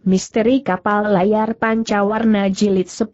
Misteri Kapal Layar Pancawarna Jilid 10.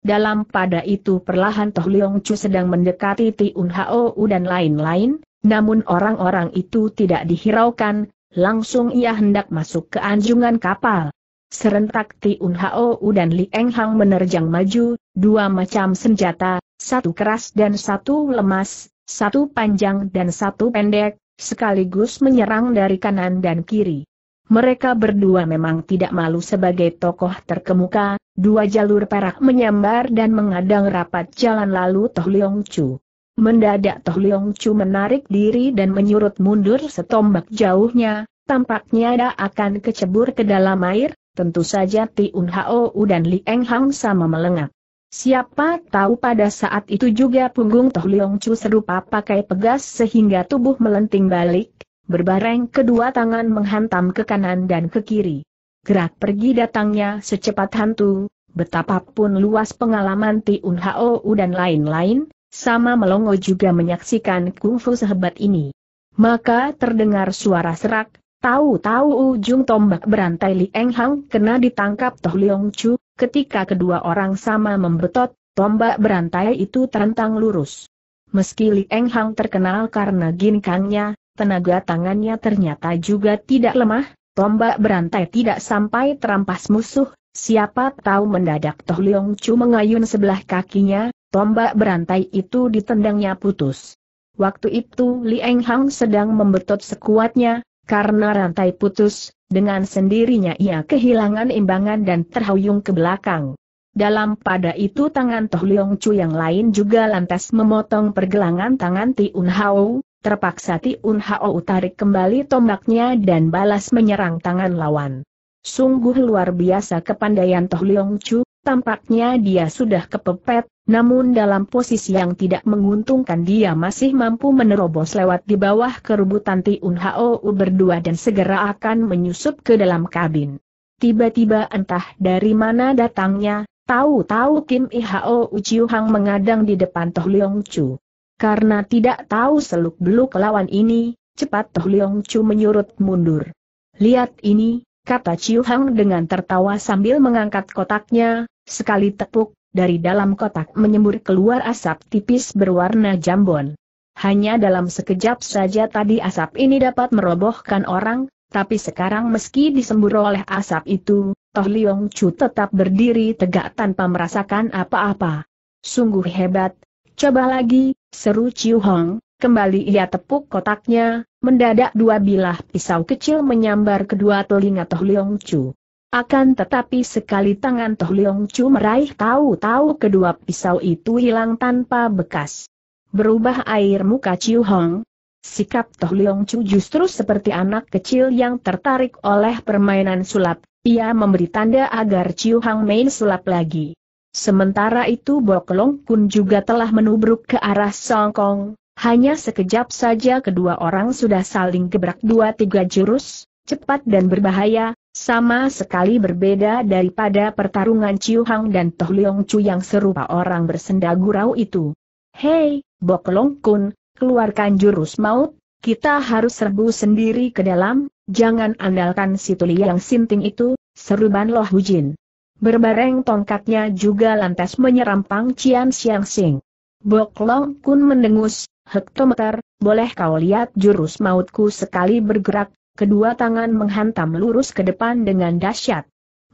Dalam pada itu perlahan Toh Leong Chu sedang mendekati Tiun Hou dan lain-lain, namun orang-orang itu tidak dihiraukan, langsung ia hendak masuk ke anjungan kapal. Serentak Tiun Hou dan Li Eng Hang menerjang maju, dua macam senjata, satu keras dan satu lemas, satu panjang dan satu pendek, sekaligus menyerang dari kanan dan kiri. Mereka berdua memang tidak malu sebagai tokoh terkemuka, dua jalur perak menyambar dan mengadang rapat jalan lalu Toh Leong Chu. Mendadak Toh Leong Chu menarik diri dan menyurut mundur setombak jauhnya, tampaknya dia akan kecebur ke dalam air, tentu saja Tiun Hao dan Li Eng Hang sama melengak. Siapa tahu pada saat itu juga punggung Toh Leong Chu serupa pakai pegas sehingga tubuh melenting balik, Berbareng kedua tangan menghantam ke kanan dan ke kiri. Gerak pergi datangnya secepat hantu, betapapun luas pengalaman Tiun Hou dan lain-lain, sama melongo juga menyaksikan kungfu sehebat ini. Maka terdengar suara serak, tahu-tahu ujung tombak berantai Li Eng Hang kena ditangkap Toh Leong Chu, ketika kedua orang sama membetot, tombak berantai itu terentang lurus. Meski Li Eng Hang terkenal karena ginkangnya, tenaga tangannya ternyata juga tidak lemah, tombak berantai tidak sampai terampas musuh, siapa tahu mendadak Toh Leong Chu mengayun sebelah kakinya, tombak berantai itu ditendangnya putus. Waktu itu Li Eng Hang sedang membetot sekuatnya, karena rantai putus, dengan sendirinya ia kehilangan imbangan dan terhuyung ke belakang. Dalam pada itu tangan Toh Leong Chu yang lain juga lantas memotong pergelangan tangan Ti Un Hao, Terpaksa Tiun Hao tarik kembali tombaknya dan balas menyerang tangan lawan. Sungguh luar biasa kepandaian Toh Leong Chu, tampaknya dia sudah kepepet, namun dalam posisi yang tidak menguntungkan dia masih mampu menerobos lewat di bawah kerubutan Tiun Hao berdua dan segera akan menyusup ke dalam kabin. Tiba-tiba entah dari mana datangnya, tahu-tahu Kim Ihao Hao Hang mengadang di depan Toh Leong Chu. Karena tidak tahu seluk-beluk lawan ini, cepat Toh Leong Chu menyurut mundur. Lihat ini, kata Chiu Hang dengan tertawa sambil mengangkat kotaknya, sekali tepuk, dari dalam kotak menyembur keluar asap tipis berwarna jambon. Hanya dalam sekejap saja tadi asap ini dapat merobohkan orang, tapi sekarang meski disembur oleh asap itu, Toh Leong Chu tetap berdiri tegak tanpa merasakan apa-apa. Sungguh hebat. Coba lagi, Seru Chiu Hong, kembali ia tepuk kotaknya, mendadak dua bilah pisau kecil menyambar kedua telinga Toh Leong Chu. Akan tetapi sekali tangan Toh Leong Chu meraih tahu-tahu kedua pisau itu hilang tanpa bekas. Berubah air muka Chiu Hong, Sikap Toh Leong Chu justru seperti anak kecil yang tertarik oleh permainan sulap, ia memberi tanda agar Chiu Hong main sulap lagi. Sementara itu Boklong Kun juga telah menubruk ke arah Song Kong. hanya sekejap saja kedua orang sudah saling gebrak dua tiga jurus, cepat dan berbahaya, sama sekali berbeda daripada pertarungan Ciu Hang dan Toh Leong Chu yang serupa orang bersenda gurau itu. Hei, Boklong Kun, keluarkan jurus maut, kita harus serbu sendiri ke dalam, jangan andalkan si tuli yang sinting itu, seru Ban Loh Hujin. Berbareng tongkatnya juga lantas menyerampang Cian Siang Sing. Bok Long Kun mendengus, hektometer, boleh kau lihat jurus mautku sekali bergerak, kedua tangan menghantam lurus ke depan dengan dahsyat.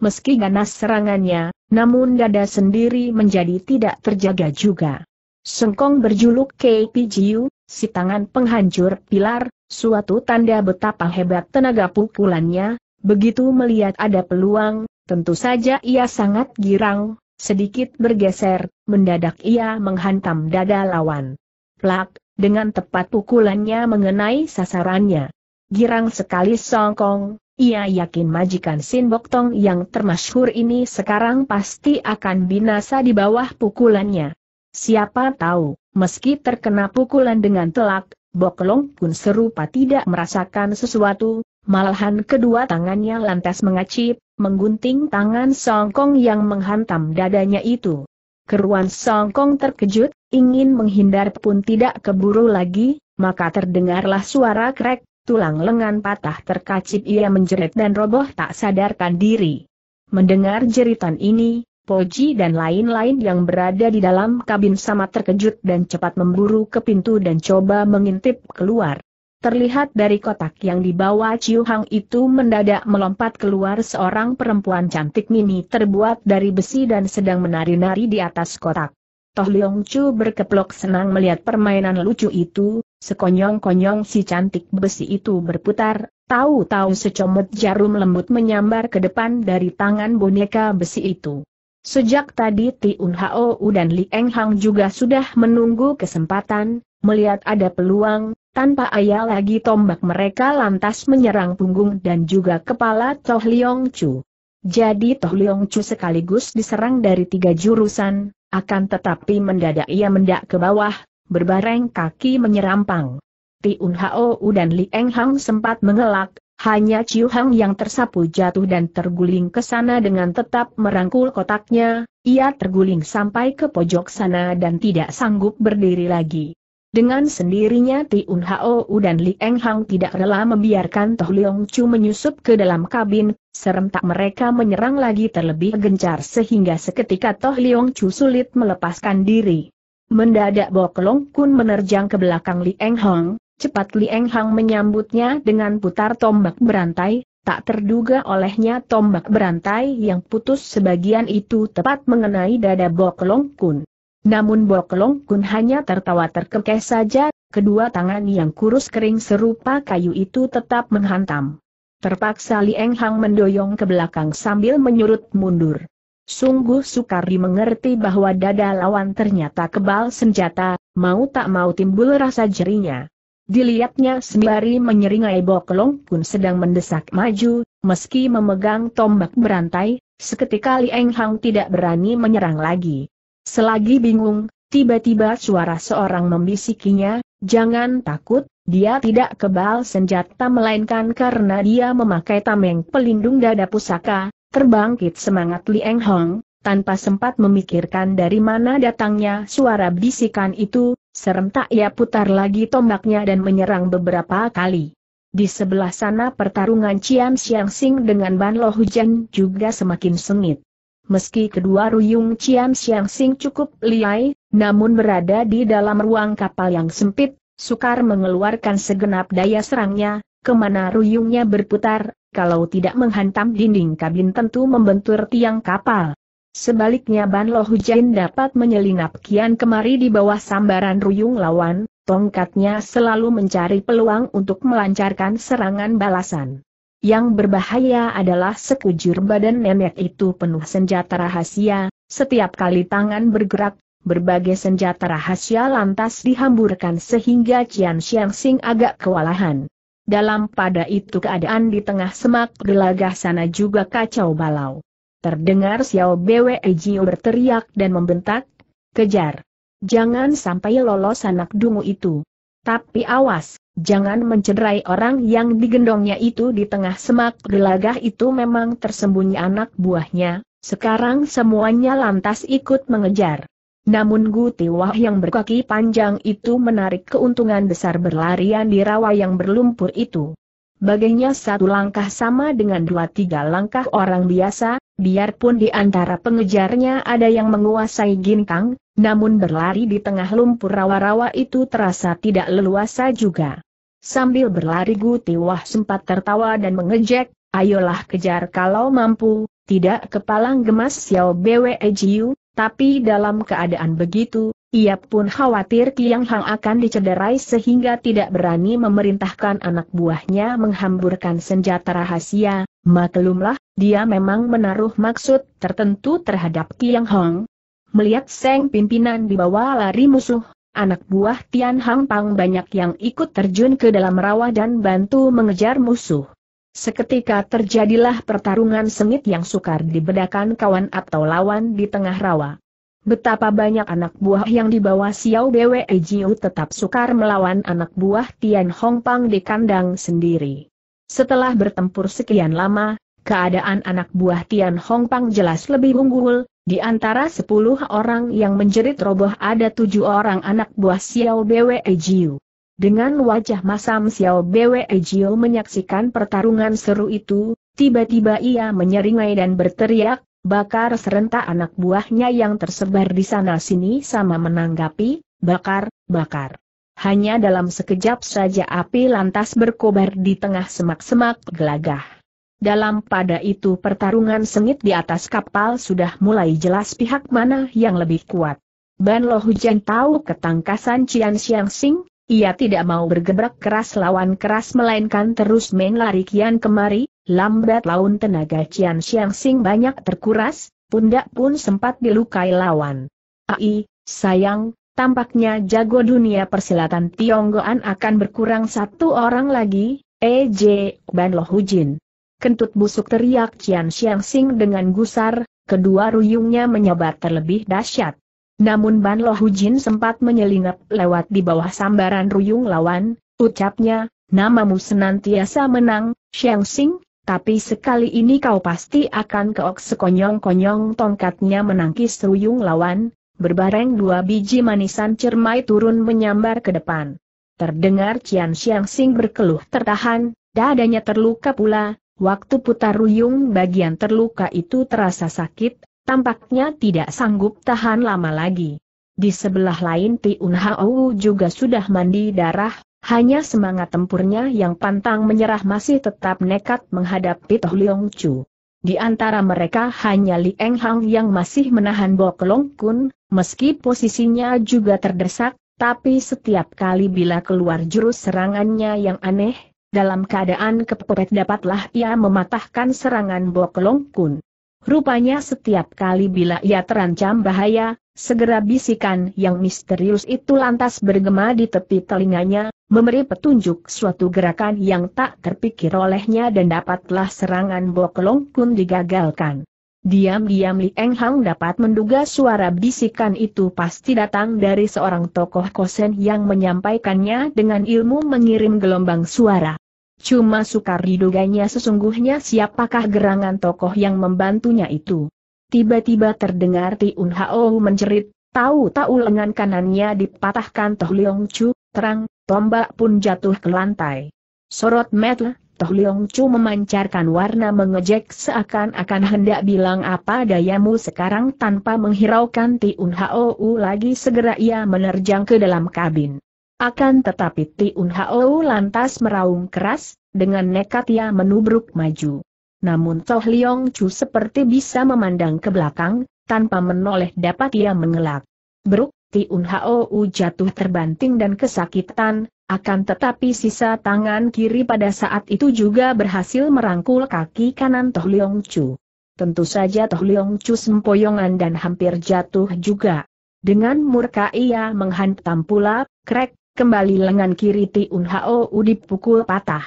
Meski ganas serangannya, namun dada sendiri menjadi tidak terjaga juga. Sengkong berjuluk KPGU, si tangan penghancur pilar, suatu tanda betapa hebat tenaga pukulannya, begitu melihat ada peluang, Tentu saja ia sangat girang, sedikit bergeser, mendadak ia menghantam dada lawan. Plak, dengan tepat pukulannya mengenai sasarannya. Girang sekali songkong, ia yakin majikan Sin Tong yang termasyhur ini sekarang pasti akan binasa di bawah pukulannya. Siapa tahu, meski terkena pukulan dengan telak, Boklong pun serupa tidak merasakan sesuatu, Malahan kedua tangannya lantas mengacip, menggunting tangan Songkong yang menghantam dadanya itu. Keruan Songkong terkejut, ingin menghindar pun tidak keburu lagi, maka terdengarlah suara krek, tulang lengan patah terkacip ia menjerit dan roboh tak sadarkan diri. Mendengar jeritan ini, Poji dan lain-lain yang berada di dalam kabin sama terkejut dan cepat memburu ke pintu dan coba mengintip keluar. Terlihat dari kotak yang dibawa Ciu Hang itu mendadak melompat keluar seorang perempuan cantik mini terbuat dari besi dan sedang menari-nari di atas kotak. Toh Leong Chu berkeplok senang melihat permainan lucu itu, sekonyong-konyong si cantik besi itu berputar, tahu-tahu secomot jarum lembut menyambar ke depan dari tangan boneka besi itu. Sejak tadi Ti Tiun Hao dan Li Eng Hang juga sudah menunggu kesempatan, melihat ada peluang, tanpa ayah lagi tombak mereka lantas menyerang punggung dan juga kepala Toh Liong Chu. Jadi Toh Liong Chu sekaligus diserang dari tiga jurusan, akan tetapi mendadak ia mendak ke bawah, berbareng kaki menyerampang. Ti Un Hao dan Li Eng Hang sempat mengelak, hanya Ciu Hang yang tersapu jatuh dan terguling ke sana dengan tetap merangkul kotaknya, ia terguling sampai ke pojok sana dan tidak sanggup berdiri lagi. Dengan sendirinya Tiun Hao dan Li Eng Hang tidak rela membiarkan Toh Leong Chu menyusup ke dalam kabin, serentak mereka menyerang lagi terlebih gencar sehingga seketika Toh Leong Chu sulit melepaskan diri. Mendadak Bok Long Kun menerjang ke belakang Li Eng Hang, cepat Li Eng Hang menyambutnya dengan putar tombak berantai, tak terduga olehnya tombak berantai yang putus sebagian itu tepat mengenai dada Bok Long Kun. Namun Boklong Kun hanya tertawa terkekeh saja, kedua tangan yang kurus kering serupa kayu itu tetap menghantam. Terpaksa Lieng Hang mendoyong ke belakang sambil menyurut mundur. Sungguh sukar dimengerti bahwa dada lawan ternyata kebal senjata, mau tak mau timbul rasa jerinya. Dilihatnya sembari menyeringai Boklong Kun sedang mendesak maju, meski memegang tombak berantai, seketika Lieng Hang tidak berani menyerang lagi. Selagi bingung, tiba-tiba suara seorang membisikinya, jangan takut, dia tidak kebal senjata melainkan karena dia memakai tameng pelindung dada pusaka, terbangkit semangat Liang Hong, tanpa sempat memikirkan dari mana datangnya suara bisikan itu, serentak ia putar lagi tombaknya dan menyerang beberapa kali. Di sebelah sana pertarungan Cian Siang Sing dengan Ban Lo Hujan juga semakin sengit. Meski kedua Ruyung Chiam Siang Sing cukup liai, namun berada di dalam ruang kapal yang sempit, sukar mengeluarkan segenap daya serangnya, kemana Ruyungnya berputar, kalau tidak menghantam dinding kabin tentu membentur tiang kapal. Sebaliknya Ban Lo Hujain dapat menyelinap kian kemari di bawah sambaran Ruyung lawan, tongkatnya selalu mencari peluang untuk melancarkan serangan balasan. Yang berbahaya adalah sekujur badan nenek itu penuh senjata rahasia, setiap kali tangan bergerak, berbagai senjata rahasia lantas dihamburkan sehingga Cian Xiang Sing agak kewalahan. Dalam pada itu keadaan di tengah semak gelagah sana juga kacau balau. Terdengar Xiao Bwe Jiu berteriak dan membentak, kejar. Jangan sampai lolos anak dungu itu. Tapi awas, Jangan mencederai orang yang digendongnya itu di tengah semak gelagah itu memang tersembunyi anak buahnya, sekarang semuanya lantas ikut mengejar. Namun Gutiwah yang berkaki panjang itu menarik keuntungan besar berlarian di rawa yang berlumpur itu. Baginya satu langkah sama dengan dua tiga langkah orang biasa, biarpun di antara pengejarnya ada yang menguasai ginkang, namun berlari di tengah lumpur rawa-rawa itu terasa tidak leluasa juga. Sambil berlari Guti Wah sempat tertawa dan mengejek, ayolah kejar kalau mampu, tidak kepalang gemas Xiao Bwe Jiu, tapi dalam keadaan begitu, ia pun khawatir Kiang Hang akan dicederai sehingga tidak berani memerintahkan anak buahnya menghamburkan senjata rahasia, maklumlah, dia memang menaruh maksud tertentu terhadap Kiang Hang. Melihat Seng pimpinan di bawah lari musuh, Anak buah Tian Hang Pang banyak yang ikut terjun ke dalam rawa dan bantu mengejar musuh. Seketika terjadilah pertarungan sengit yang sukar dibedakan kawan atau lawan di tengah rawa. Betapa banyak anak buah yang dibawa Xiao Bwe Jiu tetap sukar melawan anak buah Tian Hong Pang di kandang sendiri. Setelah bertempur sekian lama, keadaan anak buah Tian Hong Pang jelas lebih unggul, di antara sepuluh orang yang menjerit roboh ada tujuh orang anak buah Xiao Bwe Jiu. Dengan wajah masam Xiao Bwe Jiu menyaksikan pertarungan seru itu, tiba-tiba ia menyeringai dan berteriak, bakar serentak anak buahnya yang tersebar di sana-sini sama menanggapi, bakar, bakar. Hanya dalam sekejap saja api lantas berkobar di tengah semak-semak gelagah. Dalam pada itu pertarungan sengit di atas kapal sudah mulai jelas pihak mana yang lebih kuat. Ban Lo Hujan tahu ketangkasan Cian Xiang Sing, ia tidak mau bergebrak keras lawan keras melainkan terus main lari kian kemari, lambat laun tenaga Cian Xiang Sing banyak terkuras, pundak pun sempat dilukai lawan. Ai, sayang, tampaknya jago dunia persilatan Tionggoan akan berkurang satu orang lagi, EJ Ban Lo Hujin kentut busuk teriak Cian Xiang Sing dengan gusar, kedua ruyungnya menyebar terlebih dahsyat. Namun Ban Lo Hujin sempat menyelinap lewat di bawah sambaran ruyung lawan, ucapnya, namamu senantiasa menang, Xiang Sing, tapi sekali ini kau pasti akan keok sekonyong-konyong tongkatnya menangkis ruyung lawan, berbareng dua biji manisan cermai turun menyambar ke depan. Terdengar Cian Xiang Sing berkeluh tertahan, dadanya terluka pula, Waktu putar ruyung bagian terluka itu terasa sakit, tampaknya tidak sanggup tahan lama lagi. Di sebelah lain Tiun Hao juga sudah mandi darah, hanya semangat tempurnya yang pantang menyerah masih tetap nekat menghadapi Toh Leong Chu. Di antara mereka hanya Li Eng Hang yang masih menahan Bok Long Kun, meski posisinya juga terdesak, tapi setiap kali bila keluar jurus serangannya yang aneh, dalam keadaan kepepet dapatlah ia mematahkan serangan Bokelong Kun. Rupanya setiap kali bila ia terancam bahaya, segera bisikan yang misterius itu lantas bergema di tepi telinganya, memberi petunjuk suatu gerakan yang tak terpikir olehnya dan dapatlah serangan Bokelong Kun digagalkan. Diam-diam Li Eng Hang dapat menduga suara bisikan itu pasti datang dari seorang tokoh kosen yang menyampaikannya dengan ilmu mengirim gelombang suara. Cuma sukar diduganya sesungguhnya siapakah gerangan tokoh yang membantunya itu. Tiba-tiba terdengar Tiun Hao menjerit, tahu-tahu lengan kanannya dipatahkan Toh Leong Chu, terang, tombak pun jatuh ke lantai. Sorot mata, Toh Leong Chu memancarkan warna mengejek seakan-akan hendak bilang apa dayamu sekarang tanpa menghiraukan Tiun Hao lagi segera ia menerjang ke dalam kabin. Akan tetapi Tiun Hao lantas meraung keras, dengan nekat ia menubruk maju. Namun Toh Liong Chu seperti bisa memandang ke belakang, tanpa menoleh dapat ia mengelak. Bruk, Tiun Hao jatuh terbanting dan kesakitan, akan tetapi sisa tangan kiri pada saat itu juga berhasil merangkul kaki kanan Toh Leong Chu. Tentu saja Toh Leong Chu sempoyongan dan hampir jatuh juga. Dengan murka ia menghantam pula, krek, kembali lengan kiri Tiun Hao pukul patah.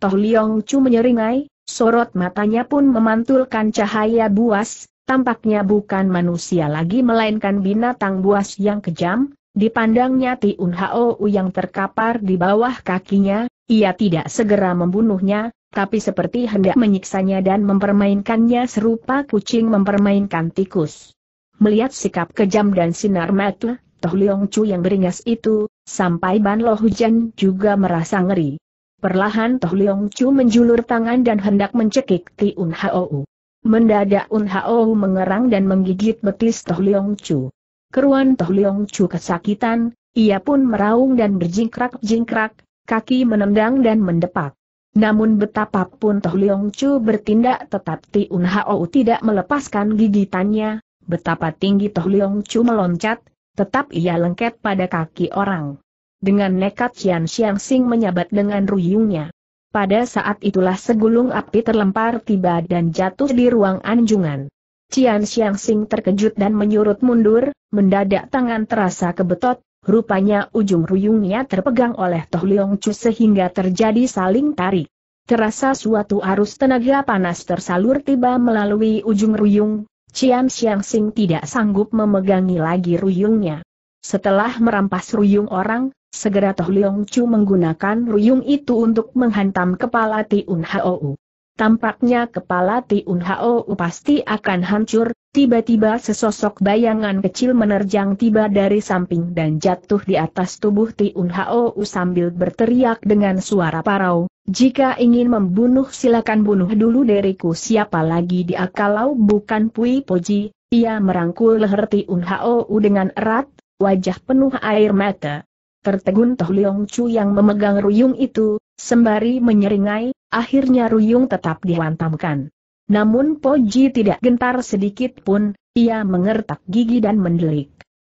Toh Liong Chu menyeringai, sorot matanya pun memantulkan cahaya buas, tampaknya bukan manusia lagi melainkan binatang buas yang kejam, dipandangnya Tiun Hao yang terkapar di bawah kakinya, ia tidak segera membunuhnya, tapi seperti hendak menyiksanya dan mempermainkannya serupa kucing mempermainkan tikus. Melihat sikap kejam dan sinar mata, Toh Leong Chu yang beringas itu, Sampai Ban Lo Hujan juga merasa ngeri. Perlahan Toh Leong Chu menjulur tangan dan hendak mencekik Ti Un Hou. Mendadak Un Hou mengerang dan menggigit betis Toh Leong Chu. Keruan Toh Leong Chu kesakitan, ia pun meraung dan berjingkrak-jingkrak, kaki menendang dan mendepak. Namun betapapun Toh Leong Chu bertindak tetap Ti Un Hao tidak melepaskan gigitannya, betapa tinggi Toh Leong Chu meloncat, Tetap ia lengket pada kaki orang. Dengan nekat Xian Xiang Xing menyabat dengan ruyungnya. Pada saat itulah segulung api terlempar tiba dan jatuh di ruang anjungan. Xian Xiang Xing terkejut dan menyurut mundur, mendadak tangan terasa kebetot, rupanya ujung ruyungnya terpegang oleh Toh Leong Chu sehingga terjadi saling tarik. Terasa suatu arus tenaga panas tersalur tiba melalui ujung ruyung, Cian Siang Sing tidak sanggup memegangi lagi ruyungnya. Setelah merampas ruyung orang, segera Toh Leong Chu menggunakan ruyung itu untuk menghantam kepala Tiun Hou. Tampaknya kepala Tiun Hou pasti akan hancur, tiba-tiba sesosok bayangan kecil menerjang tiba dari samping dan jatuh di atas tubuh Tiun Hou sambil berteriak dengan suara parau, jika ingin membunuh silakan bunuh dulu diriku siapa lagi dia kalau bukan Pui Poji, ia merangkul leher Tiun Hou dengan erat, wajah penuh air mata. Tertegun Toh Leong Chu yang memegang ruyung itu, sembari menyeringai, akhirnya ruyung tetap dihantamkan. Namun Poji tidak gentar sedikit pun, ia mengertak gigi dan mendelik.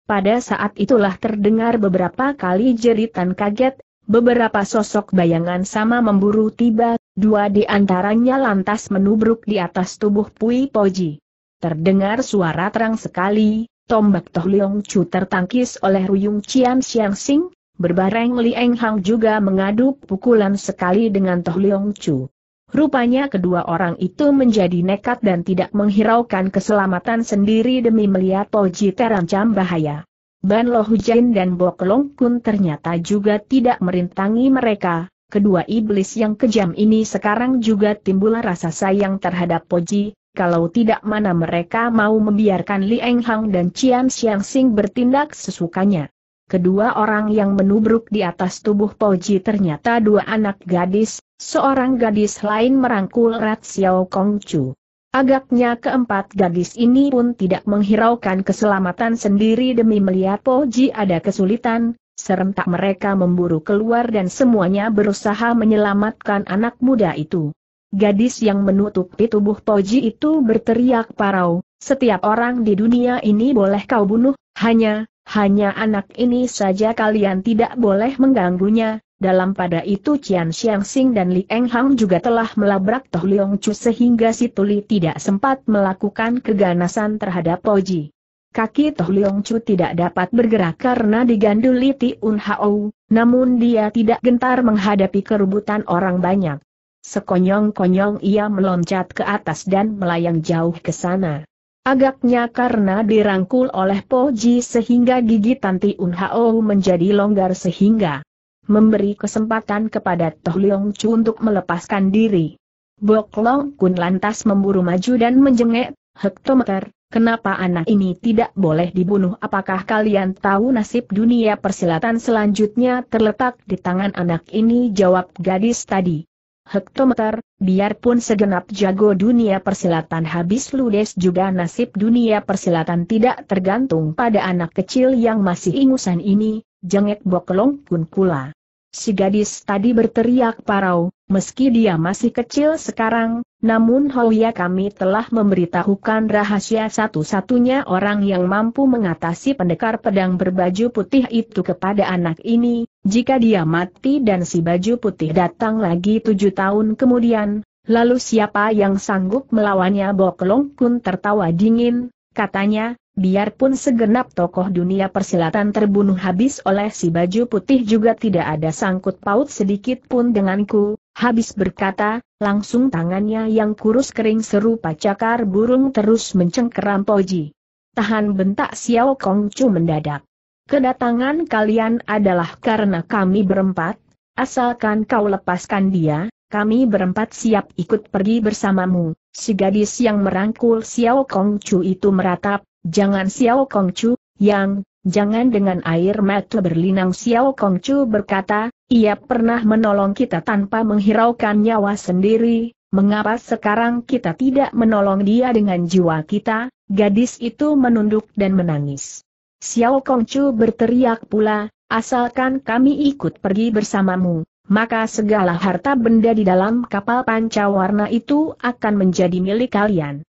Pada saat itulah terdengar beberapa kali jeritan kaget, Beberapa sosok bayangan sama memburu tiba, dua di antaranya lantas menubruk di atas tubuh Pui Poji. Terdengar suara terang sekali, tombak Toh Leong Chu tertangkis oleh Ruyung Chian Xiang Sing, berbareng Li Eng Hang juga mengadu pukulan sekali dengan Toh Leong Chu. Rupanya kedua orang itu menjadi nekat dan tidak menghiraukan keselamatan sendiri demi melihat Poji terancam bahaya. Ban Lo Hujain dan Bok Long Kun ternyata juga tidak merintangi mereka. Kedua iblis yang kejam ini sekarang juga timbul rasa sayang terhadap Poji, kalau tidak mana mereka mau membiarkan Li Eng Hang dan Cian Xiang Sing bertindak sesukanya. Kedua orang yang menubruk di atas tubuh Poji ternyata dua anak gadis, seorang gadis lain merangkul Rat Xiao Kong Chu. Agaknya keempat gadis ini pun tidak menghiraukan keselamatan sendiri demi melihat Poji ada kesulitan, serentak mereka memburu keluar dan semuanya berusaha menyelamatkan anak muda itu. Gadis yang menutupi tubuh Poji itu berteriak parau, setiap orang di dunia ini boleh kau bunuh, hanya, hanya anak ini saja kalian tidak boleh mengganggunya, dalam pada itu Qian Xiangxing dan Li Enghang juga telah melabrak Toh Leong Chu sehingga si Tuli tidak sempat melakukan keganasan terhadap Poji. Kaki Toh Leong Chu tidak dapat bergerak karena diganduli Un Hao, namun dia tidak gentar menghadapi kerubutan orang banyak. Sekonyong-konyong ia meloncat ke atas dan melayang jauh ke sana. Agaknya karena dirangkul oleh Poji sehingga gigi Tanti Un Hao menjadi longgar sehingga memberi kesempatan kepada Toh Leong Chu untuk melepaskan diri. Bok Long Kun lantas memburu maju dan menjengek, hektometer, kenapa anak ini tidak boleh dibunuh? Apakah kalian tahu nasib dunia persilatan selanjutnya terletak di tangan anak ini? Jawab gadis tadi. Hektometer, biarpun segenap jago dunia persilatan habis ludes juga nasib dunia persilatan tidak tergantung pada anak kecil yang masih ingusan ini, jengek Bokelong pun pula. Si gadis tadi berteriak parau, meski dia masih kecil sekarang, namun Hoya kami telah memberitahukan rahasia satu-satunya orang yang mampu mengatasi pendekar pedang berbaju putih itu kepada anak ini, jika dia mati dan si baju putih datang lagi tujuh tahun kemudian, lalu siapa yang sanggup melawannya Boklong kun tertawa dingin, katanya, Biarpun segenap tokoh dunia persilatan terbunuh habis oleh si baju putih juga tidak ada sangkut paut sedikit pun denganku, habis berkata, langsung tangannya yang kurus kering serupa cakar burung terus mencengkeram Poji. Tahan bentak Xiao Kongcu mendadak. Kedatangan kalian adalah karena kami berempat, asalkan kau lepaskan dia, kami berempat siap ikut pergi bersamamu. Si gadis yang merangkul Xiao Kongcu itu meratap, Jangan Xiao Kongchu, yang, jangan dengan air mata berlinang Xiao Kongchu berkata, ia pernah menolong kita tanpa menghiraukan nyawa sendiri, mengapa sekarang kita tidak menolong dia dengan jiwa kita, gadis itu menunduk dan menangis. Xiao Kongchu berteriak pula, asalkan kami ikut pergi bersamamu, maka segala harta benda di dalam kapal pancawarna itu akan menjadi milik kalian.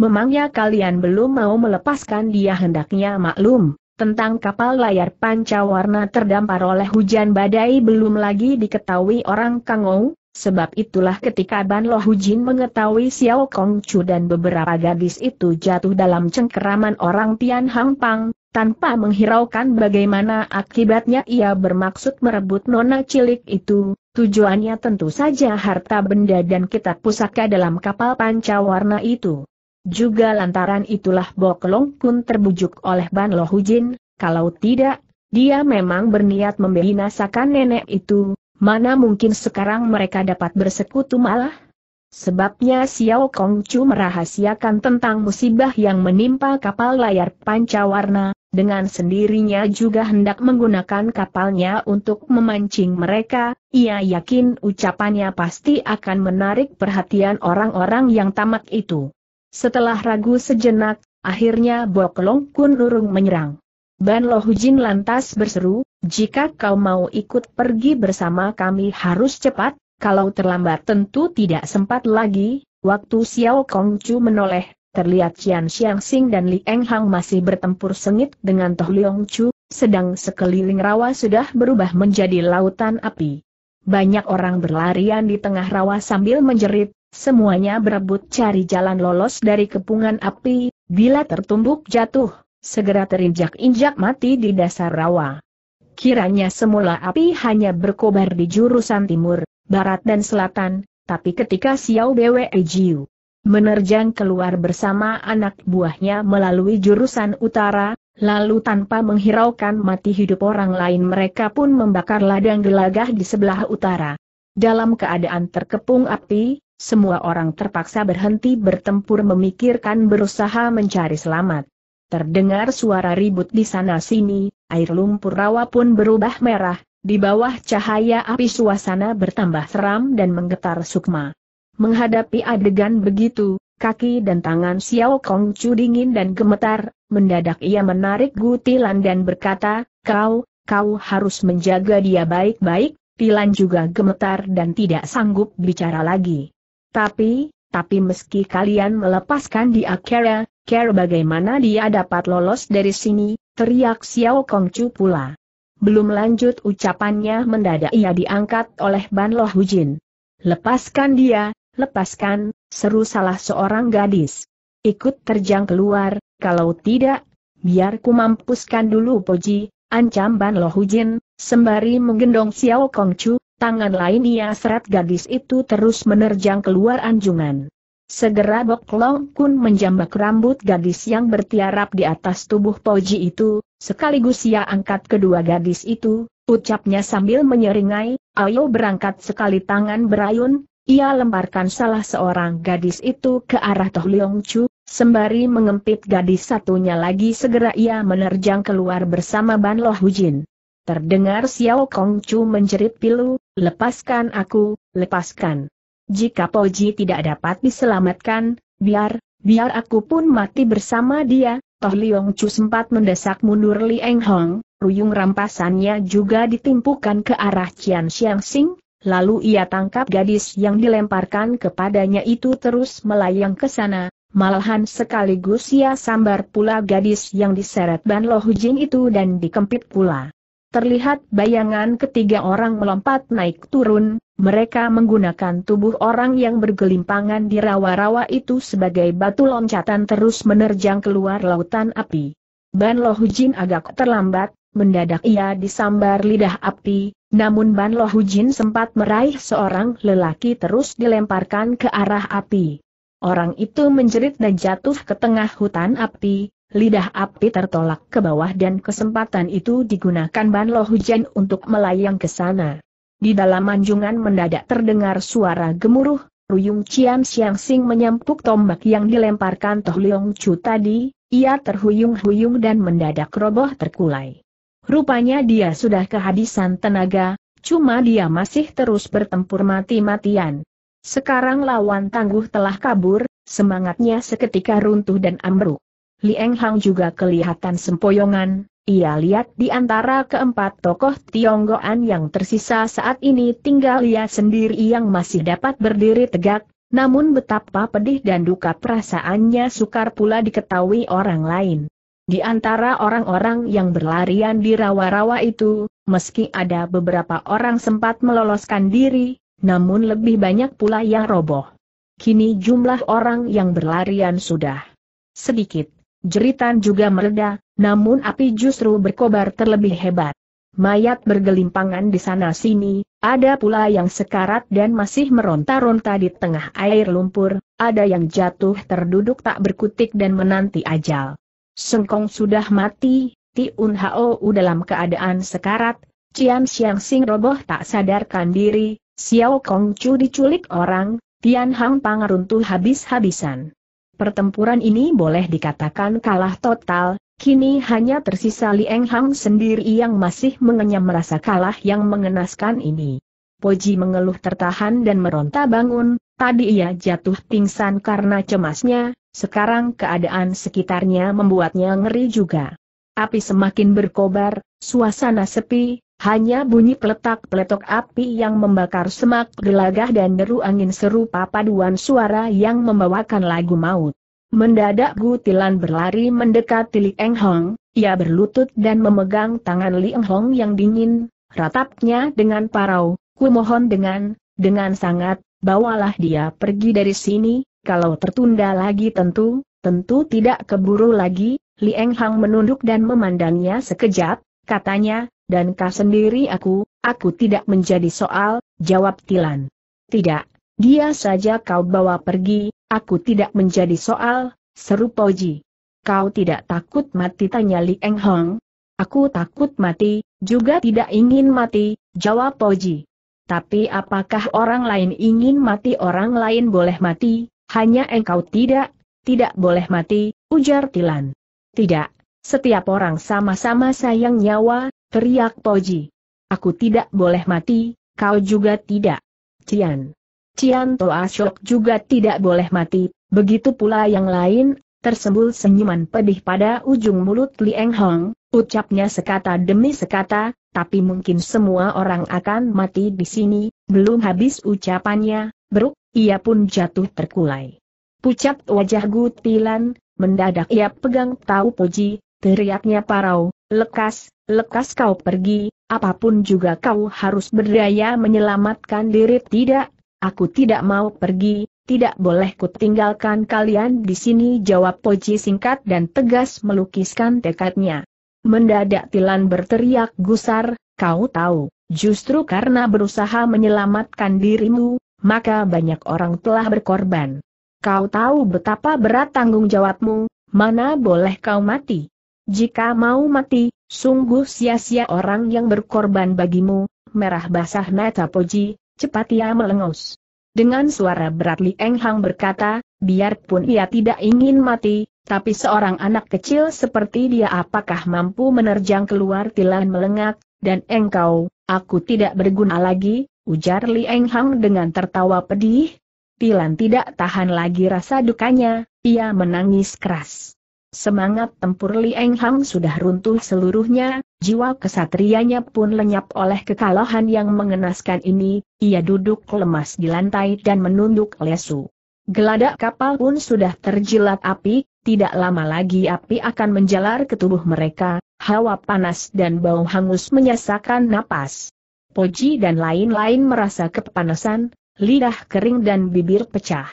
Memangnya kalian belum mau melepaskan dia hendaknya maklum, tentang kapal layar panca warna terdampar oleh hujan badai belum lagi diketahui orang Kangou, sebab itulah ketika Ban Lo Hujin mengetahui Xiao Kong Chu dan beberapa gadis itu jatuh dalam cengkeraman orang Tian Hang Pang, tanpa menghiraukan bagaimana akibatnya ia bermaksud merebut nona cilik itu, tujuannya tentu saja harta benda dan kitab pusaka dalam kapal panca warna itu. Juga lantaran itulah Boklong Kun terbujuk oleh Ban Lo Jin. kalau tidak, dia memang berniat membinasakan nenek itu, mana mungkin sekarang mereka dapat bersekutu malah? Sebabnya Xiao Kong Chu merahasiakan tentang musibah yang menimpa kapal layar pancawarna, dengan sendirinya juga hendak menggunakan kapalnya untuk memancing mereka, ia yakin ucapannya pasti akan menarik perhatian orang-orang yang tamak itu. Setelah ragu sejenak, akhirnya Boklong Kun Nurung menyerang. Ban Lo Hujin lantas berseru, jika kau mau ikut pergi bersama kami harus cepat, kalau terlambat tentu tidak sempat lagi, waktu Xiao Kong Chu menoleh, terlihat Qian Xiang Xing dan Li Eng Hang masih bertempur sengit dengan Toh Leong Chu, sedang sekeliling rawa sudah berubah menjadi lautan api. Banyak orang berlarian di tengah rawa sambil menjerit, Semuanya berebut cari jalan lolos dari kepungan api, bila tertumbuk jatuh, segera terinjak-injak mati di dasar rawa. Kiranya semula api hanya berkobar di jurusan timur, barat dan selatan, tapi ketika Xiao Bwe Jiu menerjang keluar bersama anak buahnya melalui jurusan utara, lalu tanpa menghiraukan mati hidup orang lain mereka pun membakar ladang gelagah di sebelah utara. Dalam keadaan terkepung api, semua orang terpaksa berhenti bertempur memikirkan berusaha mencari selamat. Terdengar suara ribut di sana-sini, air lumpur rawa pun berubah merah, di bawah cahaya api suasana bertambah seram dan menggetar sukma. Menghadapi adegan begitu, kaki dan tangan Xiao Kong Chu dingin dan gemetar, mendadak ia menarik Gu Tilan dan berkata, kau, kau harus menjaga dia baik-baik, Tilan juga gemetar dan tidak sanggup bicara lagi. Tapi, tapi meski kalian melepaskan dia Kera, Kera bagaimana dia dapat lolos dari sini, teriak Xiao Kongcu pula. Belum lanjut ucapannya mendadak ia diangkat oleh Ban Lo Hujin. Lepaskan dia, lepaskan, seru salah seorang gadis. Ikut terjang keluar, kalau tidak, biar ku mampuskan dulu Poji, ancam Ban Lo Hujin, sembari menggendong Xiao Kongcu, Tangan lain ia seret gadis itu terus menerjang keluar anjungan. Segera Bok Long Kun menjambak rambut gadis yang bertiarap di atas tubuh Poji itu, sekaligus ia angkat kedua gadis itu, ucapnya sambil menyeringai, ayo berangkat sekali tangan berayun, ia lemparkan salah seorang gadis itu ke arah Toh Leong Chu, sembari mengempit gadis satunya lagi segera ia menerjang keluar bersama Ban Loh Jin. Terdengar Xiao Kong Chu menjerit pilu, lepaskan aku, lepaskan. Jika Poji tidak dapat diselamatkan, biar, biar aku pun mati bersama dia, Toh Liong Chu sempat mendesak mundur Li Eng Hong, ruyung rampasannya juga ditimpukan ke arah Qian Xiang Xing. lalu ia tangkap gadis yang dilemparkan kepadanya itu terus melayang ke sana, Malahan sekaligus ia sambar pula gadis yang diseret Ban Lo Hujing itu dan dikempit pula terlihat bayangan ketiga orang melompat naik turun, mereka menggunakan tubuh orang yang bergelimpangan di rawa-rawa itu sebagai batu loncatan terus menerjang keluar lautan api. Ban Lohujin agak terlambat, mendadak ia disambar lidah api, namun Ban Lohujin sempat meraih seorang lelaki terus dilemparkan ke arah api. Orang itu menjerit dan jatuh ke tengah hutan api, Lidah api tertolak ke bawah dan kesempatan itu digunakan Ban Lo Hujan untuk melayang ke sana. Di dalam anjungan mendadak terdengar suara gemuruh, Ruyung Cian Siang Sing menyampuk tombak yang dilemparkan Toh Leong Chu tadi, ia terhuyung-huyung dan mendadak roboh terkulai. Rupanya dia sudah kehabisan tenaga, cuma dia masih terus bertempur mati-matian. Sekarang lawan tangguh telah kabur, semangatnya seketika runtuh dan ambruk. Eng Hang juga kelihatan sempoyongan, ia lihat di antara keempat tokoh Tionggoan yang tersisa saat ini tinggal ia sendiri yang masih dapat berdiri tegak, namun betapa pedih dan duka perasaannya sukar pula diketahui orang lain. Di antara orang-orang yang berlarian di rawa-rawa itu, meski ada beberapa orang sempat meloloskan diri, namun lebih banyak pula yang roboh. Kini jumlah orang yang berlarian sudah sedikit. Jeritan juga mereda, namun api justru berkobar terlebih hebat. Mayat bergelimpangan di sana-sini, ada pula yang sekarat dan masih meronta-ronta di tengah air lumpur, ada yang jatuh terduduk tak berkutik dan menanti ajal. Sengkong sudah mati, Tiun Hao dalam keadaan sekarat, Cian Xiang Sing roboh tak sadarkan diri, Xiao Kong Chu diculik orang, Tian Hang Pang runtuh habis-habisan pertempuran ini boleh dikatakan kalah total, kini hanya tersisa Li Eng Hang sendiri yang masih mengenyam merasa kalah yang mengenaskan ini. Poji mengeluh tertahan dan meronta bangun, tadi ia jatuh pingsan karena cemasnya, sekarang keadaan sekitarnya membuatnya ngeri juga. Api semakin berkobar, suasana sepi, hanya bunyi peletak-peletok api yang membakar semak gelagah dan deru angin serupa paduan suara yang membawakan lagu maut. Mendadak Gu Tilan berlari mendekati Li Eng Hong, ia berlutut dan memegang tangan Li Eng Hong yang dingin, ratapnya dengan parau, ku mohon dengan, dengan sangat, bawalah dia pergi dari sini, kalau tertunda lagi tentu, tentu tidak keburu lagi, Li Eng Hong menunduk dan memandangnya sekejap, katanya, dan kau sendiri aku, aku tidak menjadi soal, jawab Tilan. Tidak, dia saja kau bawa pergi, aku tidak menjadi soal, seru Poji. Kau tidak takut mati tanya Li Eng Hong? Aku takut mati, juga tidak ingin mati, jawab Poji. Tapi apakah orang lain ingin mati orang lain boleh mati, hanya engkau tidak, tidak boleh mati, ujar Tilan. Tidak, setiap orang sama-sama sayang nyawa, Teriak Poji. Aku tidak boleh mati, kau juga tidak. Cian. Cian Toa Shok juga tidak boleh mati, begitu pula yang lain, tersembul senyuman pedih pada ujung mulut Lieng Hong, ucapnya sekata demi sekata, tapi mungkin semua orang akan mati di sini, belum habis ucapannya, beruk, ia pun jatuh terkulai. Pucat wajah Gutilan, mendadak ia pegang tahu Poji, teriaknya parau, Lekas, lekas kau pergi, apapun juga kau harus berdaya menyelamatkan diri tidak, aku tidak mau pergi, tidak boleh kutinggalkan kalian di sini jawab Poji singkat dan tegas melukiskan tekadnya. Mendadak Tilan berteriak gusar, kau tahu, justru karena berusaha menyelamatkan dirimu, maka banyak orang telah berkorban. Kau tahu betapa berat tanggung jawabmu, mana boleh kau mati. Jika mau mati, sungguh sia-sia orang yang berkorban bagimu, merah basah mata Poji, cepat ia melengus. Dengan suara berat Li Eng Hang berkata, biarpun ia tidak ingin mati, tapi seorang anak kecil seperti dia apakah mampu menerjang keluar tilan melengak, dan engkau, aku tidak berguna lagi, ujar Li Eng Hang dengan tertawa pedih. Tilan tidak tahan lagi rasa dukanya, ia menangis keras. Semangat tempur Li Eng sudah runtuh seluruhnya, jiwa kesatrianya pun lenyap oleh kekalahan yang mengenaskan ini, ia duduk lemas di lantai dan menunduk lesu. Geladak kapal pun sudah terjilat api, tidak lama lagi api akan menjalar ke tubuh mereka, hawa panas dan bau hangus menyesakan napas. Poji dan lain-lain merasa kepanasan, lidah kering dan bibir pecah.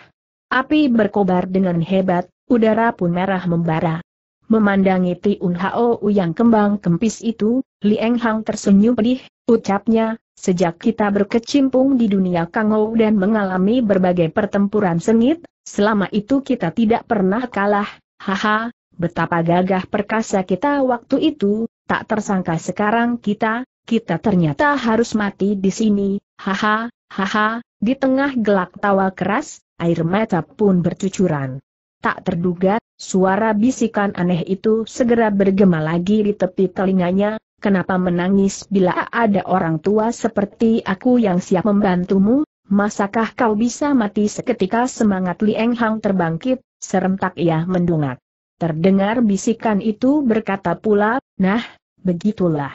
Api berkobar dengan hebat, Udara pun merah membara. Memandangi Tiun Hao yang kembang kempis itu, Lieng Hang tersenyum pedih, ucapnya, sejak kita berkecimpung di dunia Kangou dan mengalami berbagai pertempuran sengit, selama itu kita tidak pernah kalah, haha, betapa gagah perkasa kita waktu itu, tak tersangka sekarang kita, kita ternyata harus mati di sini, haha, haha, di tengah gelak tawa keras, air mata pun bercucuran. Tak terduga, suara bisikan aneh itu segera bergema lagi di tepi telinganya, kenapa menangis bila ada orang tua seperti aku yang siap membantumu? Masakah kau bisa mati seketika semangat Lieng Hang terbangkit, serentak ia mendungak. Terdengar bisikan itu berkata pula, nah, begitulah.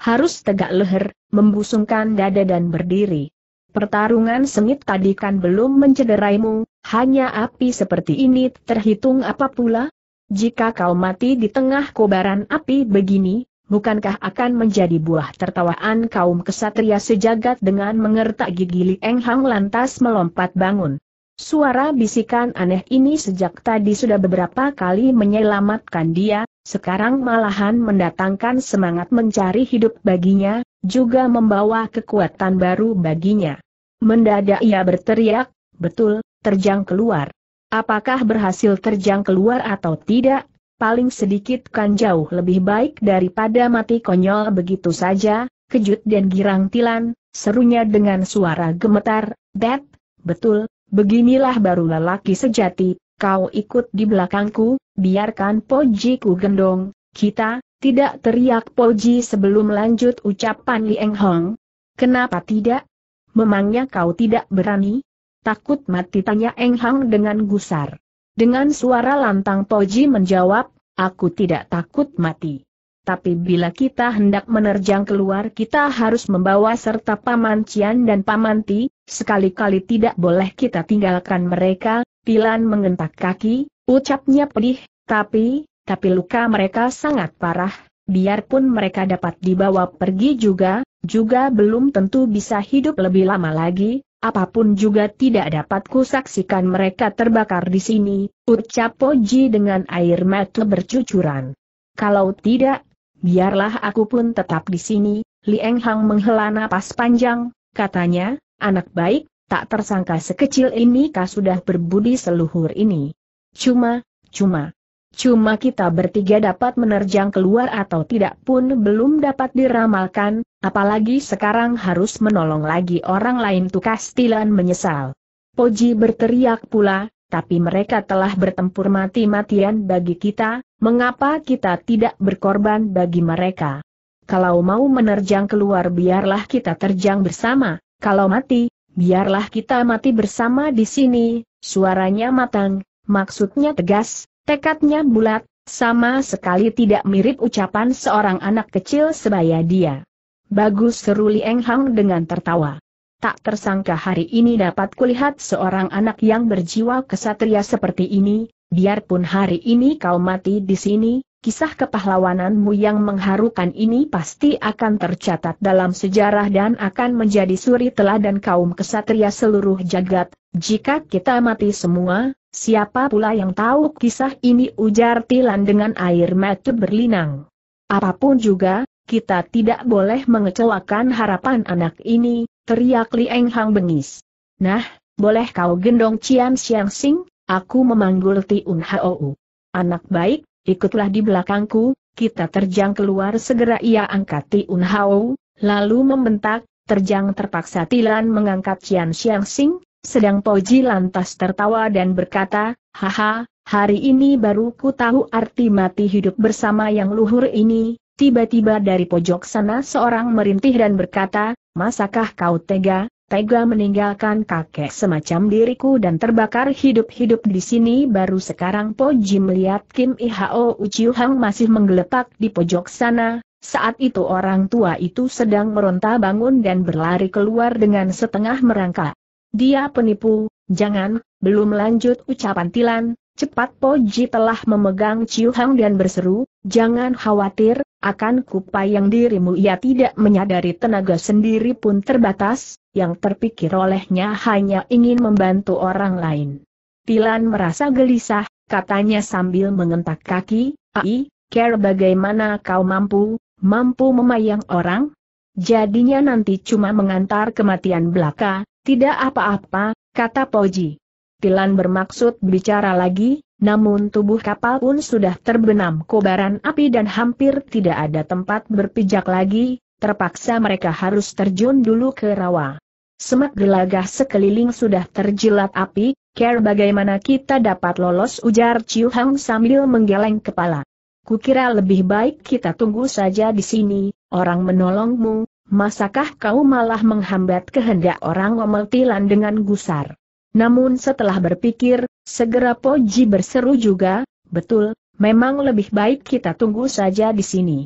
Harus tegak leher, membusungkan dada dan berdiri. Pertarungan sengit tadi kan belum mencederaimu, hanya api seperti ini terhitung apa pula? Jika kau mati di tengah kobaran api begini, bukankah akan menjadi buah tertawaan kaum kesatria sejagat dengan mengertak gigi Li Eng Hang lantas melompat bangun. Suara bisikan aneh ini sejak tadi sudah beberapa kali menyelamatkan dia, sekarang malahan mendatangkan semangat mencari hidup baginya, juga membawa kekuatan baru baginya. Mendadak ia berteriak, betul, terjang keluar. Apakah berhasil terjang keluar atau tidak, paling sedikit kan jauh lebih baik daripada mati konyol begitu saja, kejut dan girang tilan, serunya dengan suara gemetar, Bet, betul, beginilah baru lelaki sejati, kau ikut di belakangku, biarkan pojiku gendong, kita, tidak teriak Poji sebelum lanjut ucapan Lieng Hong. Kenapa tidak? Memangnya kau tidak berani? Takut mati tanya Eng Hang dengan gusar. Dengan suara lantang Poji menjawab, aku tidak takut mati. Tapi bila kita hendak menerjang keluar kita harus membawa serta Paman Cian dan Paman Ti, sekali-kali tidak boleh kita tinggalkan mereka, Tilan mengentak kaki, ucapnya pedih, tapi, tapi luka mereka sangat parah, biarpun mereka dapat dibawa pergi juga, juga belum tentu bisa hidup lebih lama lagi, apapun juga tidak dapat kusaksikan mereka terbakar di sini, ucap Poji dengan air mata bercucuran. Kalau tidak, biarlah aku pun tetap di sini, Lieng Hang menghela napas panjang, katanya, anak baik, tak tersangka sekecil ini kah sudah berbudi seluhur ini. Cuma, cuma, Cuma kita bertiga dapat menerjang keluar atau tidak pun belum dapat diramalkan, apalagi sekarang harus menolong lagi orang lain tukas Tilan menyesal. Poji berteriak pula, tapi mereka telah bertempur mati-matian bagi kita, mengapa kita tidak berkorban bagi mereka? Kalau mau menerjang keluar biarlah kita terjang bersama, kalau mati, biarlah kita mati bersama di sini, suaranya matang, maksudnya tegas, Tekadnya bulat, sama sekali tidak mirip ucapan seorang anak kecil sebaya dia. Bagus seru Lieng Hang dengan tertawa. Tak tersangka hari ini dapat kulihat seorang anak yang berjiwa kesatria seperti ini, biarpun hari ini kau mati di sini, Kisah kepahlawananmu yang mengharukan ini pasti akan tercatat dalam sejarah dan akan menjadi suri teladan kaum kesatria seluruh jagat. Jika kita mati semua, siapa pula yang tahu kisah ini ujar Tilan dengan air mata berlinang. Apapun juga, kita tidak boleh mengecewakan harapan anak ini, teriak Li Eng Hang bengis. Nah, boleh kau gendong Cian Xiang Sing, aku memanggul Tiun Hou. Anak baik, ikutlah di belakangku, kita terjang keluar segera ia angkat Tiun Hao, lalu membentak, terjang terpaksa Tilan mengangkat Cian Xiang Sing, sedang Poji lantas tertawa dan berkata, haha, hari ini baru ku tahu arti mati hidup bersama yang luhur ini, tiba-tiba dari pojok sana seorang merintih dan berkata, masakah kau tega, tega meninggalkan kakek semacam diriku dan terbakar hidup-hidup di sini baru sekarang Po Ji melihat Kim Ihao Uchiu Hang masih menggelepak di pojok sana, saat itu orang tua itu sedang meronta bangun dan berlari keluar dengan setengah merangka. Dia penipu, jangan, belum lanjut ucapan Tilan, cepat Po Ji telah memegang Chiu Hang dan berseru, jangan khawatir, akan kupayang dirimu ia tidak menyadari tenaga sendiri pun terbatas, yang terpikir olehnya hanya ingin membantu orang lain. Tilan merasa gelisah, katanya sambil mengentak kaki, Ai, care bagaimana kau mampu, mampu memayang orang? Jadinya nanti cuma mengantar kematian belaka, tidak apa-apa, kata Poji. Tilan bermaksud bicara lagi, namun tubuh kapal pun sudah terbenam kobaran api dan hampir tidak ada tempat berpijak lagi, terpaksa mereka harus terjun dulu ke rawa. Semak gelagah sekeliling sudah terjilat api, care bagaimana kita dapat lolos ujar Chiu Hang sambil menggeleng kepala. Kukira lebih baik kita tunggu saja di sini, orang menolongmu, masakah kau malah menghambat kehendak orang Omeltilan dengan gusar. Namun setelah berpikir, segera Poji berseru juga, betul, memang lebih baik kita tunggu saja di sini.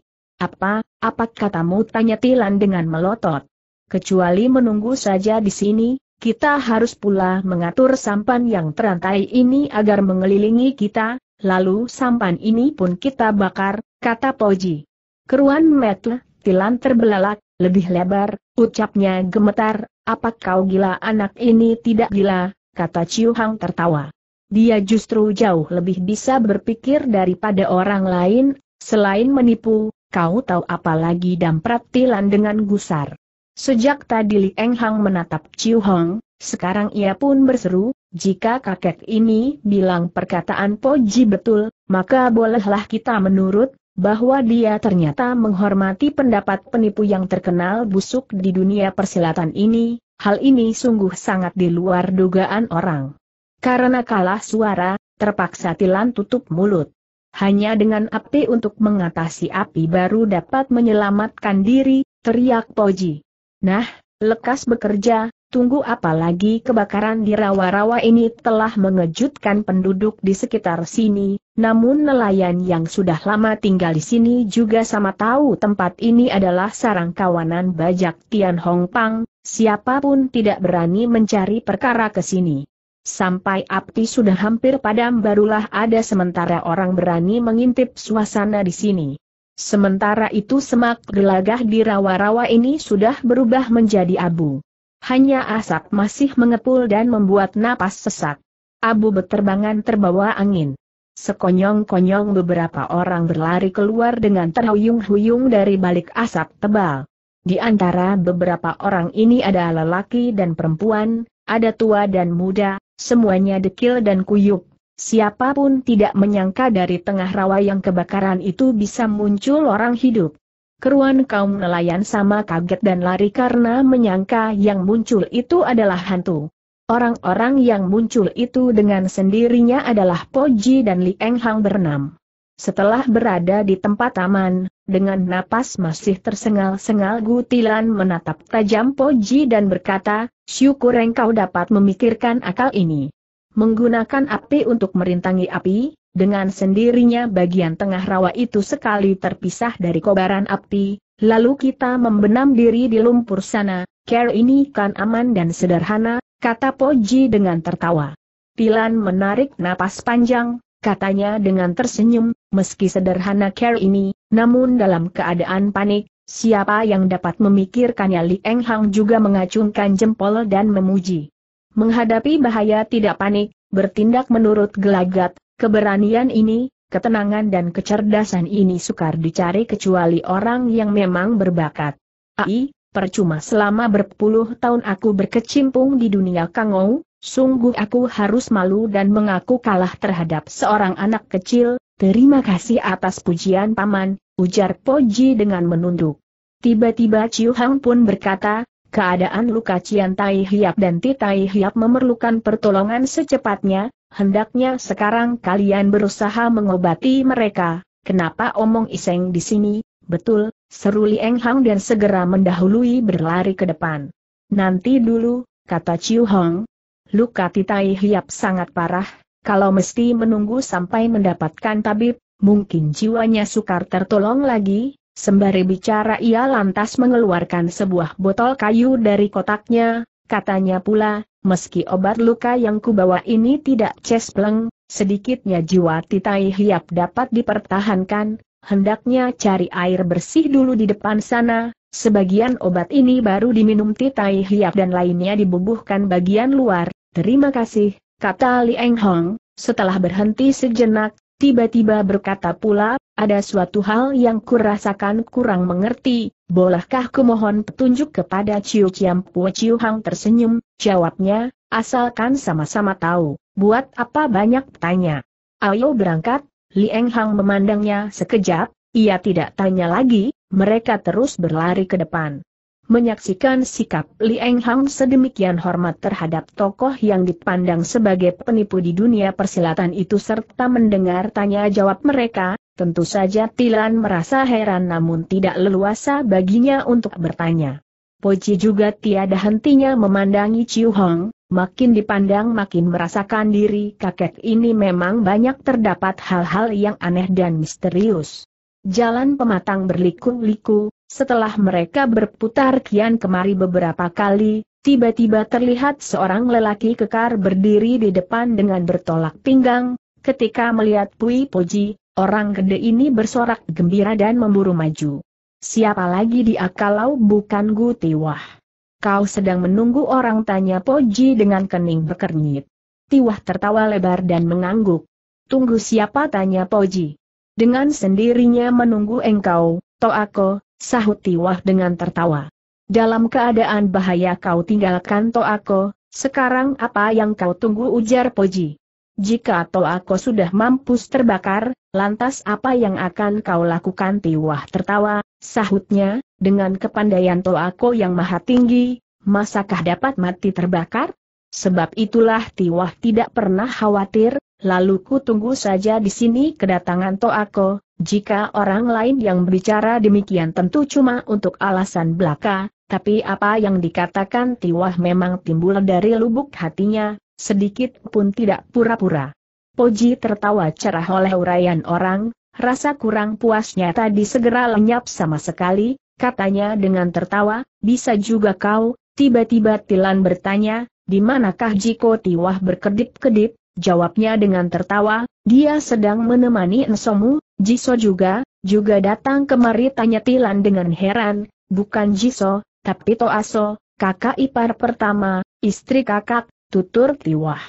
Apa, apa katamu tanya Tilan dengan melotot. Kecuali menunggu saja di sini, kita harus pula mengatur sampan yang terantai ini agar mengelilingi kita, lalu sampan ini pun kita bakar, kata Poji. Keruan metle, Tilan terbelalak, lebih lebar, ucapnya gemetar, apa kau gila anak ini tidak gila, kata Ciu Hang tertawa. Dia justru jauh lebih bisa berpikir daripada orang lain, selain menipu, kau tahu apa lagi dan tilan dengan gusar. Sejak tadi Li Eng Hang menatap Ciu Hang, sekarang ia pun berseru, jika kakek ini bilang perkataan Po Ji betul, maka bolehlah kita menurut, bahwa dia ternyata menghormati pendapat penipu yang terkenal busuk di dunia persilatan ini, hal ini sungguh sangat di luar dugaan orang. Karena kalah suara, terpaksa Tilan tutup mulut. Hanya dengan api untuk mengatasi api baru dapat menyelamatkan diri, teriak Poji. Nah, lekas bekerja, Tunggu apalagi kebakaran di rawa-rawa ini telah mengejutkan penduduk di sekitar sini, namun nelayan yang sudah lama tinggal di sini juga sama tahu tempat ini adalah sarang kawanan bajak Tian Hong Pang, siapapun tidak berani mencari perkara ke sini. Sampai api sudah hampir padam barulah ada sementara orang berani mengintip suasana di sini. Sementara itu semak gelagah di rawa-rawa ini sudah berubah menjadi abu. Hanya asap masih mengepul dan membuat napas sesak. Abu beterbangan terbawa angin. Sekonyong-konyong beberapa orang berlari keluar dengan terhuyung-huyung dari balik asap tebal. Di antara beberapa orang ini ada lelaki dan perempuan, ada tua dan muda, semuanya dekil dan kuyup. Siapapun tidak menyangka dari tengah rawa yang kebakaran itu bisa muncul orang hidup. Keruan kaum nelayan sama kaget dan lari karena menyangka yang muncul itu adalah hantu. Orang-orang yang muncul itu dengan sendirinya adalah Po Poji dan Li Eng Hang berenam. Setelah berada di tempat taman, dengan napas masih tersengal-sengal Gutilan menatap tajam Po Poji dan berkata, syukur engkau dapat memikirkan akal ini. Menggunakan api untuk merintangi api, dengan sendirinya bagian tengah rawa itu sekali terpisah dari kobaran api, lalu kita membenam diri di lumpur sana, care ini kan aman dan sederhana, kata Poji dengan tertawa. Pilan menarik napas panjang, katanya dengan tersenyum, meski sederhana care ini, namun dalam keadaan panik, siapa yang dapat memikirkannya Li Eng Hang juga mengacungkan jempol dan memuji. Menghadapi bahaya tidak panik, bertindak menurut gelagat, Keberanian ini, ketenangan dan kecerdasan ini sukar dicari kecuali orang yang memang berbakat. Ai, percuma selama berpuluh tahun aku berkecimpung di dunia kangou, sungguh aku harus malu dan mengaku kalah terhadap seorang anak kecil, terima kasih atas pujian paman, ujar Poji dengan menunduk. Tiba-tiba Ciu Hang pun berkata, Keadaan luka Cian Tai Hiap dan Ti Hiap memerlukan pertolongan secepatnya, hendaknya sekarang kalian berusaha mengobati mereka. Kenapa omong iseng di sini? Betul, seru Lieng Hang dan segera mendahului berlari ke depan. Nanti dulu, kata Ciu Hong. Luka Ti Hiap sangat parah, kalau mesti menunggu sampai mendapatkan tabib, mungkin jiwanya sukar tertolong lagi, Sembari bicara ia lantas mengeluarkan sebuah botol kayu dari kotaknya, katanya pula, meski obat luka yang kubawa ini tidak cespleng, sedikitnya jiwa titai hiap dapat dipertahankan, hendaknya cari air bersih dulu di depan sana, sebagian obat ini baru diminum titai hiap dan lainnya dibubuhkan bagian luar, terima kasih, kata Li Eng Hong, setelah berhenti sejenak, Tiba-tiba berkata pula, ada suatu hal yang kurasakan kurang mengerti, bolehkah kumohon petunjuk kepada Ciu Ciam Pua Ciu Hang tersenyum, jawabnya, asalkan sama-sama tahu, buat apa banyak tanya. Ayo berangkat, Lieng Hang memandangnya sekejap, ia tidak tanya lagi, mereka terus berlari ke depan. Menyaksikan sikap Li Eng Hang sedemikian hormat terhadap tokoh yang dipandang sebagai penipu di dunia persilatan itu serta mendengar tanya jawab mereka, tentu saja Tilan merasa heran namun tidak leluasa baginya untuk bertanya. Poci juga tiada hentinya memandangi Chiu Hong, makin dipandang makin merasakan diri kakek ini memang banyak terdapat hal-hal yang aneh dan misterius. Jalan pematang berliku-liku, setelah mereka berputar kian kemari beberapa kali, tiba-tiba terlihat seorang lelaki kekar berdiri di depan dengan bertolak pinggang. Ketika melihat Pui Poji, orang gede ini bersorak gembira dan memburu maju. Siapa lagi dia kalau bukan Gu Kau sedang menunggu orang tanya Poji dengan kening berkernyit. Tiwah tertawa lebar dan mengangguk. Tunggu siapa tanya Poji. Dengan sendirinya menunggu engkau, Toako, Sahut Tiwah dengan tertawa. Dalam keadaan bahaya kau tinggalkan Toako, sekarang apa yang kau tunggu ujar Poji. Jika Toako sudah mampus terbakar, lantas apa yang akan kau lakukan Tiwah tertawa, sahutnya, dengan kepandaian Toako yang maha tinggi, masakah dapat mati terbakar? Sebab itulah Tiwah tidak pernah khawatir, lalu ku tunggu saja di sini kedatangan Toako, jika orang lain yang berbicara demikian tentu cuma untuk alasan belaka, tapi apa yang dikatakan Tiwah memang timbul dari lubuk hatinya, sedikit pun tidak pura-pura. Poji tertawa cerah oleh uraian orang, rasa kurang puasnya tadi segera lenyap sama sekali, katanya dengan tertawa, bisa juga kau, tiba-tiba Tilan bertanya, di manakah Jiko Tiwah berkedip-kedip, jawabnya dengan tertawa, dia sedang menemani Ensomu, Jiso juga, juga datang kemari tanya Tilan dengan heran, bukan Jiso, tapi Toaso, kakak ipar pertama, istri kakak, tutur Tiwah.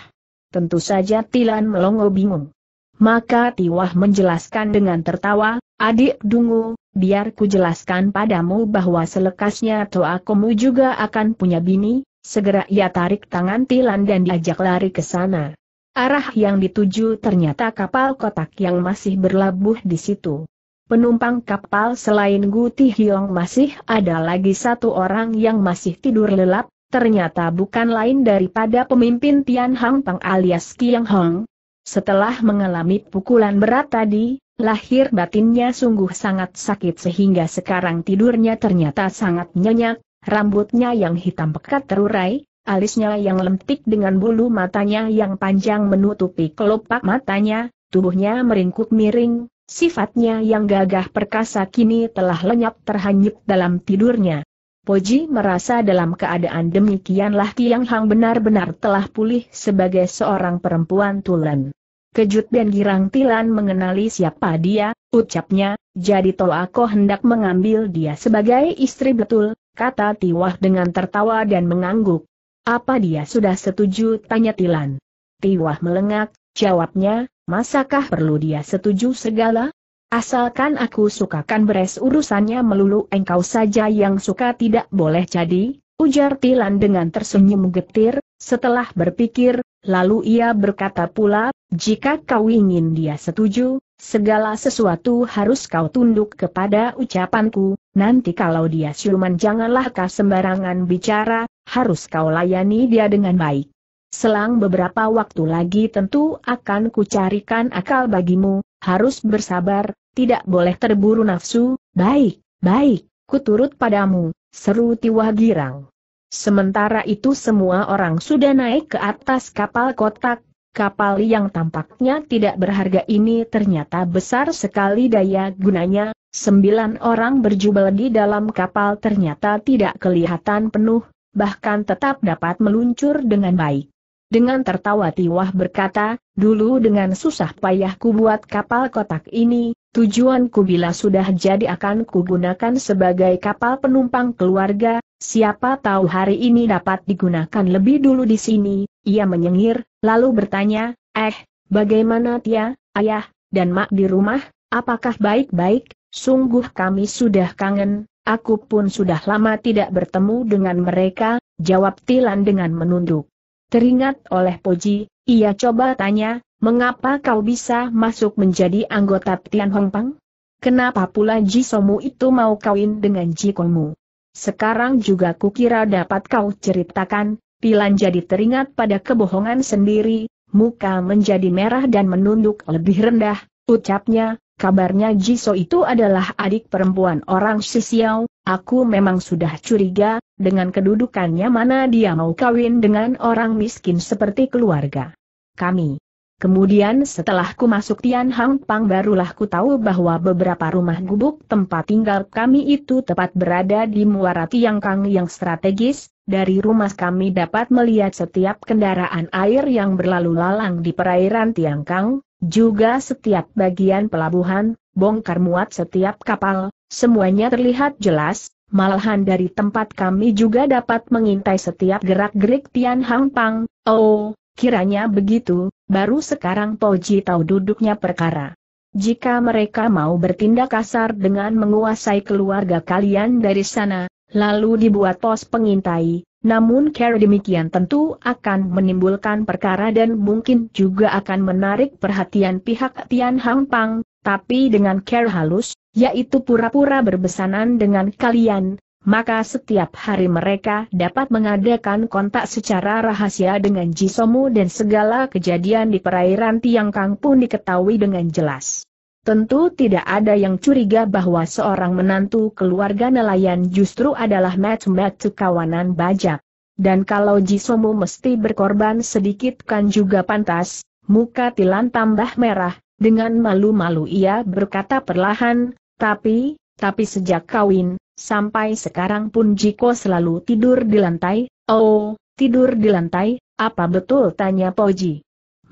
Tentu saja Tilan melongo bingung. Maka Tiwah menjelaskan dengan tertawa, adik dungu, biar ku jelaskan padamu bahwa selekasnya Toakomu juga akan punya bini, segera ia tarik tangan Tilan dan diajak lari ke sana. Arah yang dituju ternyata kapal kotak yang masih berlabuh di situ. Penumpang kapal selain Guti Hiong masih ada lagi satu orang yang masih tidur lelap, ternyata bukan lain daripada pemimpin Tian Hang Pang alias Kiang Hong. Setelah mengalami pukulan berat tadi, lahir batinnya sungguh sangat sakit sehingga sekarang tidurnya ternyata sangat nyenyak, rambutnya yang hitam pekat terurai, alisnya yang lentik dengan bulu matanya yang panjang menutupi kelopak matanya, tubuhnya meringkuk miring, sifatnya yang gagah perkasa kini telah lenyap terhanyut dalam tidurnya. Poji merasa dalam keadaan demikianlah Tiang Hang benar-benar telah pulih sebagai seorang perempuan tulen. Kejut dan girang Tilan mengenali siapa dia, ucapnya, jadi toh aku hendak mengambil dia sebagai istri betul, kata Tiwah dengan tertawa dan mengangguk. Apa dia sudah setuju? Tanya Tilan. Tiwah melengak, jawabnya, masakah perlu dia setuju segala? Asalkan aku sukakan beres urusannya melulu engkau saja yang suka tidak boleh jadi, ujar Tilan dengan tersenyum getir, setelah berpikir, lalu ia berkata pula, jika kau ingin dia setuju, segala sesuatu harus kau tunduk kepada ucapanku, nanti kalau dia siluman janganlah kau sembarangan bicara, harus kau layani dia dengan baik. Selang beberapa waktu lagi tentu akan kucarikan akal bagimu, harus bersabar, tidak boleh terburu nafsu, baik, baik, kuturut padamu, seru Tiwah Girang. Sementara itu semua orang sudah naik ke atas kapal kotak, kapal yang tampaknya tidak berharga ini ternyata besar sekali daya gunanya, sembilan orang berjubel di dalam kapal ternyata tidak kelihatan penuh, bahkan tetap dapat meluncur dengan baik. Dengan tertawa Tiwah berkata, dulu dengan susah payahku buat kapal kotak ini, tujuanku bila sudah jadi akan kugunakan sebagai kapal penumpang keluarga, siapa tahu hari ini dapat digunakan lebih dulu di sini, ia menyengir, lalu bertanya, eh, bagaimana Tia, ayah, dan mak di rumah, apakah baik-baik, sungguh kami sudah kangen, Aku pun sudah lama tidak bertemu dengan mereka, jawab Tilan dengan menunduk. Teringat oleh Poji, ia coba tanya, mengapa kau bisa masuk menjadi anggota Tian Pang? Kenapa pula Ji Somu itu mau kawin dengan Ji Kongmu? Sekarang juga kukira dapat kau ceritakan, Tilan jadi teringat pada kebohongan sendiri, muka menjadi merah dan menunduk lebih rendah, ucapnya, Kabarnya Jiso itu adalah adik perempuan orang Sisiau, aku memang sudah curiga, dengan kedudukannya mana dia mau kawin dengan orang miskin seperti keluarga kami. Kemudian setelah ku masuk Tian Hang Pang barulah ku tahu bahwa beberapa rumah gubuk tempat tinggal kami itu tepat berada di muara Tiang Kang yang strategis, dari rumah kami dapat melihat setiap kendaraan air yang berlalu lalang di perairan Tiang Kang, juga setiap bagian pelabuhan, bongkar muat setiap kapal, semuanya terlihat jelas, malahan dari tempat kami juga dapat mengintai setiap gerak-gerik Tian Hang Pang, oh, kiranya begitu, baru sekarang Poji tahu duduknya perkara. Jika mereka mau bertindak kasar dengan menguasai keluarga kalian dari sana, lalu dibuat pos pengintai, namun cara demikian tentu akan menimbulkan perkara dan mungkin juga akan menarik perhatian pihak Tian Hang Pang, tapi dengan care halus, yaitu pura-pura berbesanan dengan kalian, maka setiap hari mereka dapat mengadakan kontak secara rahasia dengan Jisomu dan segala kejadian di perairan Tiangkang pun diketahui dengan jelas. Tentu tidak ada yang curiga bahwa seorang menantu keluarga nelayan justru adalah match-match kawanan bajak. Dan kalau Jisomu mesti berkorban sedikit kan juga pantas, muka Tilan tambah merah, dengan malu-malu ia berkata perlahan, tapi, tapi sejak kawin, sampai sekarang pun Jiko selalu tidur di lantai, oh, tidur di lantai, apa betul tanya Poji.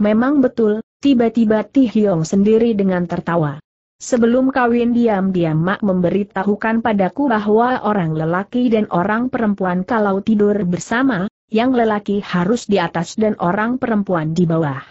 Memang betul, Tiba-tiba Ti Hiong sendiri dengan tertawa. Sebelum kawin diam-diam Mak memberitahukan padaku bahwa orang lelaki dan orang perempuan kalau tidur bersama, yang lelaki harus di atas dan orang perempuan di bawah.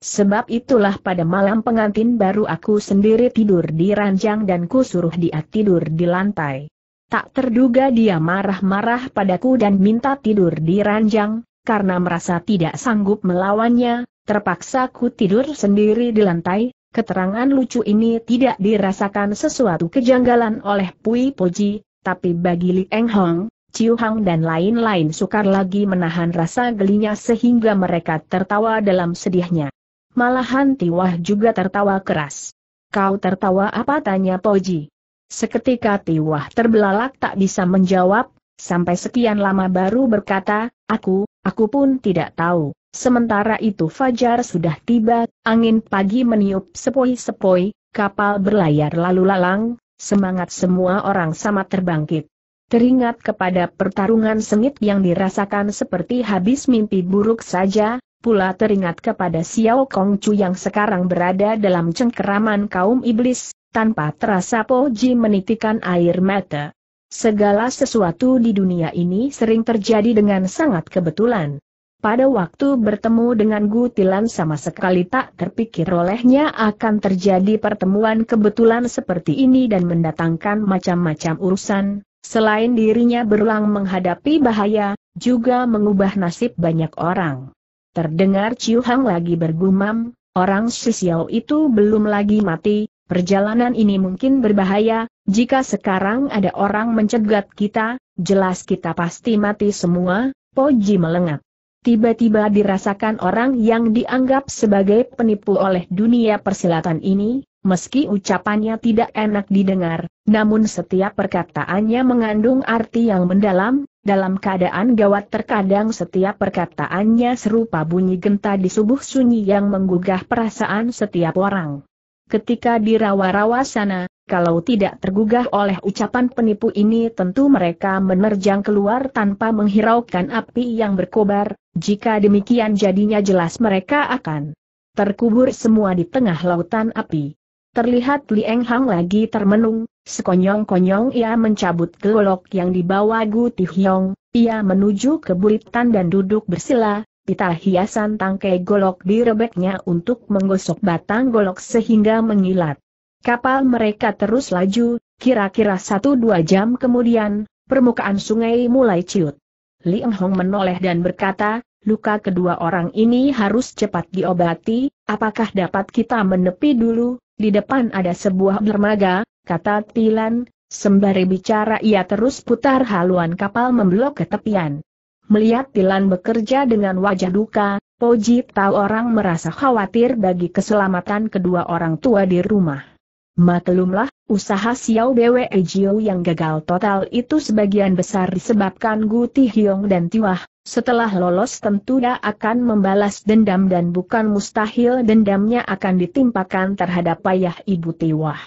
Sebab itulah pada malam pengantin baru aku sendiri tidur di ranjang dan ku suruh dia tidur di lantai. Tak terduga dia marah-marah padaku dan minta tidur di ranjang, karena merasa tidak sanggup melawannya, Terpaksa ku tidur sendiri di lantai, keterangan lucu ini tidak dirasakan sesuatu kejanggalan oleh Pui Poji, tapi bagi Li Eng Hong, Ciu Hang dan lain-lain sukar lagi menahan rasa gelinya sehingga mereka tertawa dalam sedihnya. Malahan Tiwah juga tertawa keras. Kau tertawa apa tanya Poji? Seketika Tiwah terbelalak tak bisa menjawab, sampai sekian lama baru berkata, aku, aku pun tidak tahu. Sementara itu fajar sudah tiba, angin pagi meniup sepoi-sepoi, kapal berlayar lalu lalang, semangat semua orang sama terbangkit. Teringat kepada pertarungan sengit yang dirasakan seperti habis mimpi buruk saja, pula teringat kepada Xiao Kong yang sekarang berada dalam cengkeraman kaum iblis, tanpa terasa Po Ji menitikan air mata. Segala sesuatu di dunia ini sering terjadi dengan sangat kebetulan. Pada waktu bertemu dengan Gutilan sama sekali tak terpikir olehnya akan terjadi pertemuan kebetulan seperti ini dan mendatangkan macam-macam urusan, selain dirinya berulang menghadapi bahaya, juga mengubah nasib banyak orang. Terdengar Ciu Hang lagi bergumam, orang Sisiao itu belum lagi mati, perjalanan ini mungkin berbahaya, jika sekarang ada orang mencegat kita, jelas kita pasti mati semua, Poji melengat tiba-tiba dirasakan orang yang dianggap sebagai penipu oleh dunia persilatan ini, meski ucapannya tidak enak didengar, namun setiap perkataannya mengandung arti yang mendalam, dalam keadaan gawat terkadang setiap perkataannya serupa bunyi genta di subuh sunyi yang menggugah perasaan setiap orang. Ketika rawa rawa sana, kalau tidak tergugah oleh ucapan penipu ini tentu mereka menerjang keluar tanpa menghiraukan api yang berkobar, jika demikian jadinya jelas mereka akan terkubur semua di tengah lautan api. Terlihat Li Eng Hang lagi termenung, sekonyong-konyong ia mencabut golok yang dibawa Gu Tihyong, ia menuju ke buritan dan duduk bersila, pita hiasan tangkai golok direbeknya untuk menggosok batang golok sehingga mengilat. Kapal mereka terus laju, kira-kira satu dua jam kemudian, permukaan sungai mulai ciut. Li Eng Hong menoleh dan berkata, luka kedua orang ini harus cepat diobati, apakah dapat kita menepi dulu, di depan ada sebuah dermaga, kata Tilan, sembari bicara ia terus putar haluan kapal memblok ke tepian. Melihat Tilan bekerja dengan wajah duka, Poji tahu orang merasa khawatir bagi keselamatan kedua orang tua di rumah. Maklumlah, usaha Xiao Bwe Jiu yang gagal total itu sebagian besar disebabkan Gu Ti Hiong dan Tiwah, setelah lolos tentu dia akan membalas dendam dan bukan mustahil dendamnya akan ditimpakan terhadap payah ibu Tiwah.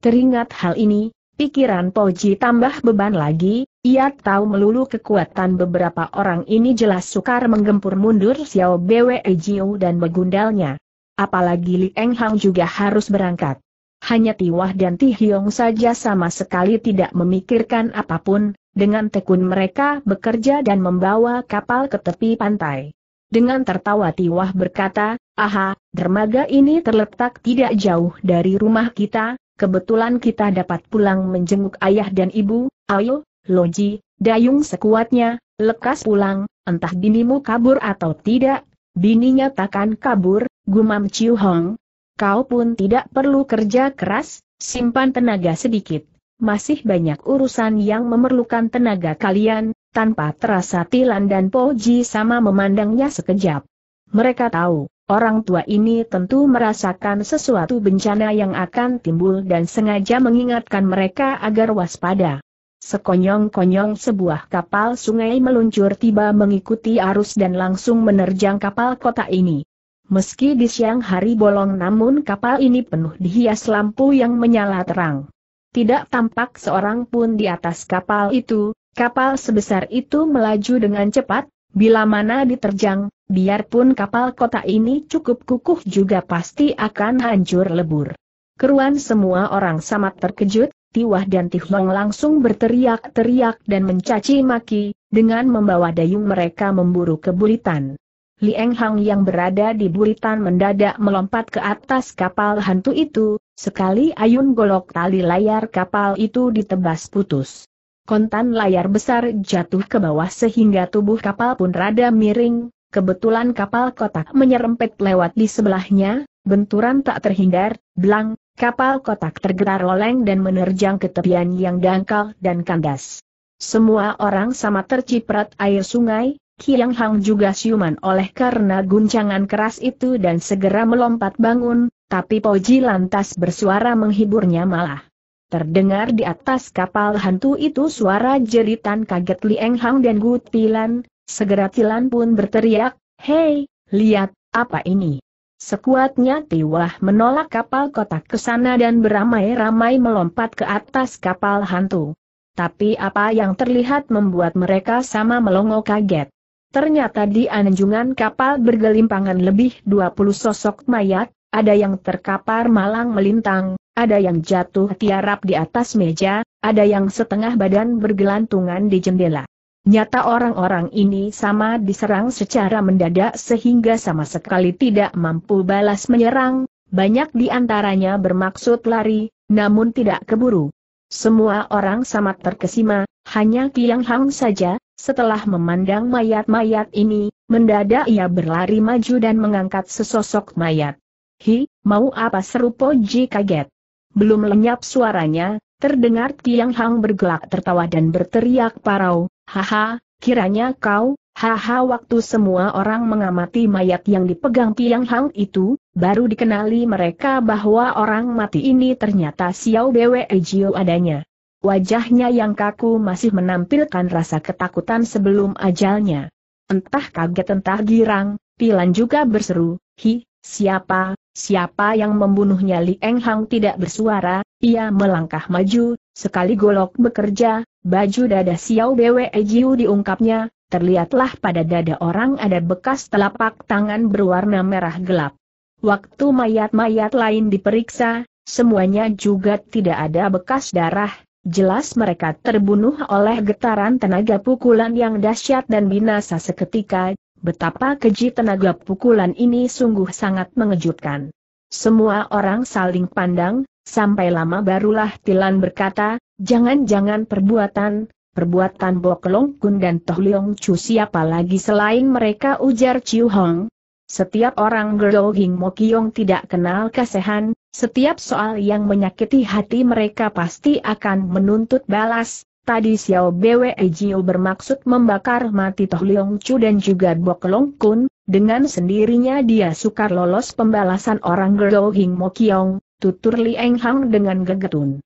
Teringat hal ini, pikiran Poji tambah beban lagi, ia tahu melulu kekuatan beberapa orang ini jelas sukar menggempur mundur Xiao Bwe Jiu dan begundalnya. Apalagi Li Eng Hang juga harus berangkat. Hanya Tiwah dan Ti Hiong saja sama sekali tidak memikirkan apapun, dengan tekun mereka bekerja dan membawa kapal ke tepi pantai. Dengan tertawa Tiwah berkata, Aha, dermaga ini terletak tidak jauh dari rumah kita, kebetulan kita dapat pulang menjenguk ayah dan ibu, ayo, Loji, dayung sekuatnya, lekas pulang, entah binimu kabur atau tidak, bininya takkan kabur, gumam Ciu Hong, Kau pun tidak perlu kerja keras, simpan tenaga sedikit. Masih banyak urusan yang memerlukan tenaga kalian, tanpa terasa Tilan dan Poji sama memandangnya sekejap. Mereka tahu, orang tua ini tentu merasakan sesuatu bencana yang akan timbul dan sengaja mengingatkan mereka agar waspada. Sekonyong-konyong sebuah kapal sungai meluncur tiba mengikuti arus dan langsung menerjang kapal kota ini. Meski di siang hari bolong namun kapal ini penuh dihias lampu yang menyala terang. Tidak tampak seorang pun di atas kapal itu, kapal sebesar itu melaju dengan cepat, bila mana diterjang, biarpun kapal kota ini cukup kukuh juga pasti akan hancur lebur. Keruan semua orang sangat terkejut, Tiwah dan Tihlong langsung berteriak-teriak dan mencaci maki, dengan membawa dayung mereka memburu kebulitan. Lieng Hang yang berada di buritan mendadak melompat ke atas kapal hantu itu, sekali ayun golok tali layar kapal itu ditebas putus. Kontan layar besar jatuh ke bawah sehingga tubuh kapal pun rada miring, kebetulan kapal kotak menyerempet lewat di sebelahnya, benturan tak terhindar, belang, kapal kotak tergetar oleng dan menerjang ke tepian yang dangkal dan kandas. Semua orang sama terciprat air sungai, Kiang Hang juga siuman oleh karena guncangan keras itu dan segera melompat bangun, tapi Poji lantas bersuara menghiburnya malah. Terdengar di atas kapal hantu itu suara jeritan kaget Lieng Hang dan Gu Tilan, segera Tilan pun berteriak, Hei, lihat, apa ini? Sekuatnya Tiwah menolak kapal kotak ke sana dan beramai-ramai melompat ke atas kapal hantu. Tapi apa yang terlihat membuat mereka sama melongo kaget. Ternyata di anjungan kapal bergelimpangan lebih 20 sosok mayat, ada yang terkapar malang melintang, ada yang jatuh tiarap di atas meja, ada yang setengah badan bergelantungan di jendela. Nyata orang-orang ini sama diserang secara mendadak sehingga sama sekali tidak mampu balas menyerang, banyak di antaranya bermaksud lari, namun tidak keburu. Semua orang sangat terkesima, hanya Tiang Hang saja, setelah memandang mayat-mayat ini, mendadak ia berlari maju dan mengangkat sesosok mayat. Hi, mau apa seru Poji kaget. Belum lenyap suaranya, terdengar Tiang Hang bergelak tertawa dan berteriak parau, haha, kiranya kau, Haha waktu semua orang mengamati mayat yang dipegang Tiang Hang itu, baru dikenali mereka bahwa orang mati ini ternyata Xiao Bwe Jio adanya. Wajahnya yang kaku masih menampilkan rasa ketakutan sebelum ajalnya. Entah kaget entah girang, Pilan juga berseru, Hi, siapa, siapa yang membunuhnya Li Eng Hang tidak bersuara, ia melangkah maju, sekali golok bekerja, baju dada Xiao Bwe Jiu diungkapnya, terlihatlah pada dada orang ada bekas telapak tangan berwarna merah gelap. Waktu mayat-mayat lain diperiksa, semuanya juga tidak ada bekas darah, jelas mereka terbunuh oleh getaran tenaga pukulan yang dahsyat dan binasa seketika, betapa keji tenaga pukulan ini sungguh sangat mengejutkan. Semua orang saling pandang, sampai lama barulah Tilan berkata, jangan-jangan perbuatan, Perbuatan Long Kun dan Toh Leong Chu siapa lagi selain mereka ujar Chiu Hong. Setiap orang Gerou Hing Kiong tidak kenal kasihan, setiap soal yang menyakiti hati mereka pasti akan menuntut balas. Tadi Xiao Bwe Jiu bermaksud membakar mati Toh Leong Chu dan juga Long Kun, dengan sendirinya dia sukar lolos pembalasan orang Gerou Hing Kiong. tutur Li Eng Hang dengan gegetun.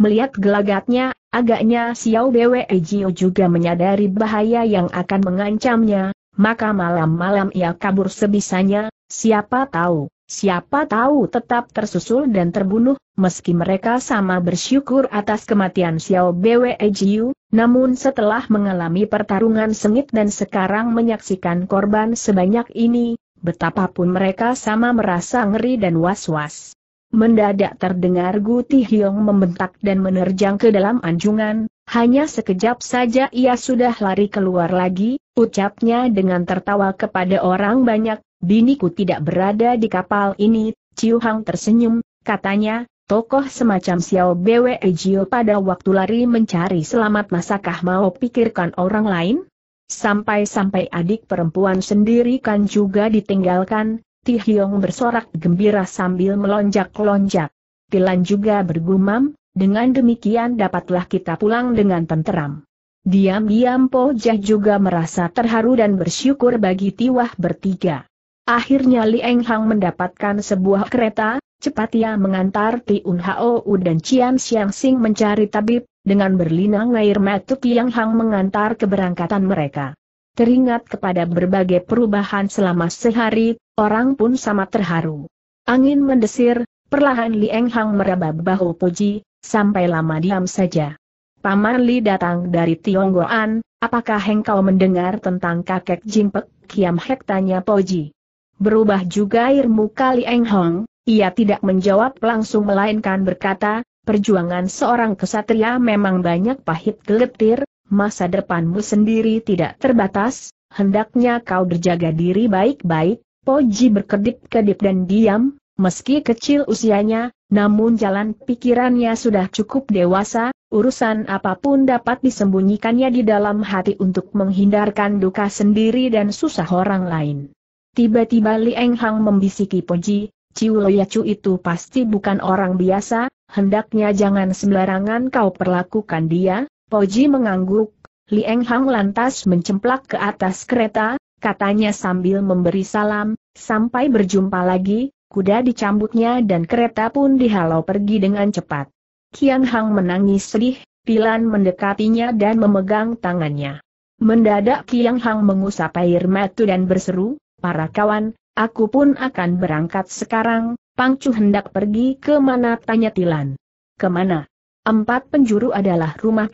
Melihat gelagatnya, Agaknya Xiao Bwe Jiu juga menyadari bahaya yang akan mengancamnya, maka malam-malam ia kabur sebisanya, siapa tahu, siapa tahu tetap tersusul dan terbunuh, meski mereka sama bersyukur atas kematian Xiao Bwe Jiu, namun setelah mengalami pertarungan sengit dan sekarang menyaksikan korban sebanyak ini, betapapun mereka sama merasa ngeri dan was-was. Mendadak terdengar Guti Hiong membentak dan menerjang ke dalam anjungan, hanya sekejap saja ia sudah lari keluar lagi, ucapnya dengan tertawa kepada orang banyak, biniku tidak berada di kapal ini, Ciu Hang tersenyum, katanya, tokoh semacam Xiao Bwe Jio pada waktu lari mencari selamat masakah mau pikirkan orang lain? Sampai-sampai adik perempuan sendiri kan juga ditinggalkan, Ti Hiong bersorak gembira sambil melonjak-lonjak. Tilan juga bergumam, dengan demikian dapatlah kita pulang dengan tenteram. Diam-diam Po Jah juga merasa terharu dan bersyukur bagi Tiwah bertiga. Akhirnya Li Eng Hang mendapatkan sebuah kereta, cepat ia mengantar Ti Un Hao dan Cian Siang Sing mencari tabib, dengan berlinang air mata Eng Hang mengantar keberangkatan mereka teringat kepada berbagai perubahan selama sehari, orang pun sama terharu. Angin mendesir, perlahan Lieng Hang meraba bahu Puji, sampai lama diam saja. Paman Li datang dari Tionggoan, apakah engkau mendengar tentang kakek Jingpek? Kiam Hek tanya Poji. Berubah juga muka muka Eng Hong, ia tidak menjawab langsung melainkan berkata, perjuangan seorang kesatria memang banyak pahit geletir, masa depanmu sendiri tidak terbatas, hendaknya kau berjaga diri baik-baik, Poji berkedip-kedip dan diam, meski kecil usianya, namun jalan pikirannya sudah cukup dewasa, urusan apapun dapat disembunyikannya di dalam hati untuk menghindarkan duka sendiri dan susah orang lain. Tiba-tiba Li Eng Hang membisiki Poji, Ciu Loyacu itu pasti bukan orang biasa, hendaknya jangan sembarangan kau perlakukan dia, Poji mengangguk, Lieng Hang lantas mencemplak ke atas kereta, katanya sambil memberi salam, sampai berjumpa lagi, kuda dicambuknya dan kereta pun dihalau pergi dengan cepat. Kiang Hang menangis sedih, Pilan mendekatinya dan memegang tangannya. Mendadak Kiang Hang mengusap air mata dan berseru, para kawan, aku pun akan berangkat sekarang, Pangcu hendak pergi ke mana tanya Tilan. Kemana? Empat penjuru adalah rumah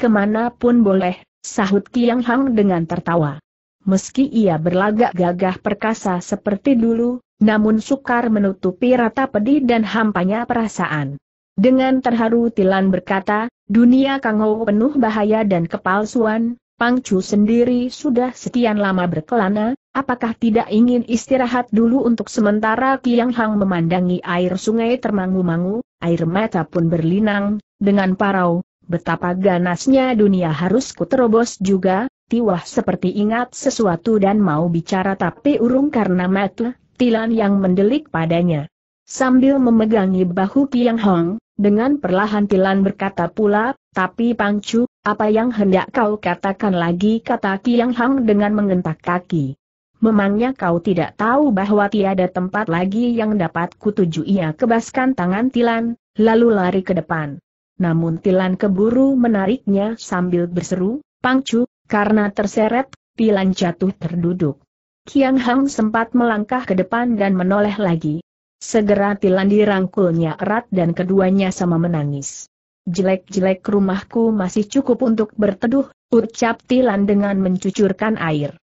pun boleh, sahut Kiang Hang dengan tertawa. Meski ia berlagak gagah perkasa seperti dulu, namun sukar menutupi rata pedih dan hampanya perasaan. Dengan terharu Tilan berkata, dunia Kangou penuh bahaya dan kepalsuan, Pang Chu sendiri sudah sekian lama berkelana, apakah tidak ingin istirahat dulu untuk sementara Kiang Hang memandangi air sungai termangu-mangu, air mata pun berlinang, dengan parau, betapa ganasnya dunia harus kuterobos juga, Tiwah seperti ingat sesuatu dan mau bicara tapi urung karena mata, tilan yang mendelik padanya. Sambil memegangi bahu Kiang Hong, dengan perlahan tilan berkata pula, tapi Pangcu, apa yang hendak kau katakan lagi kata Kiang Hong dengan mengentak kaki. Memangnya kau tidak tahu bahwa tiada tempat lagi yang dapat kutuju ia kebaskan tangan Tilan, lalu lari ke depan namun Tilan keburu menariknya sambil berseru, Pangcu, karena terseret, Tilan jatuh terduduk. Kiang Hang sempat melangkah ke depan dan menoleh lagi. Segera Tilan dirangkulnya erat dan keduanya sama menangis. Jelek-jelek rumahku masih cukup untuk berteduh, ucap Tilan dengan mencucurkan air.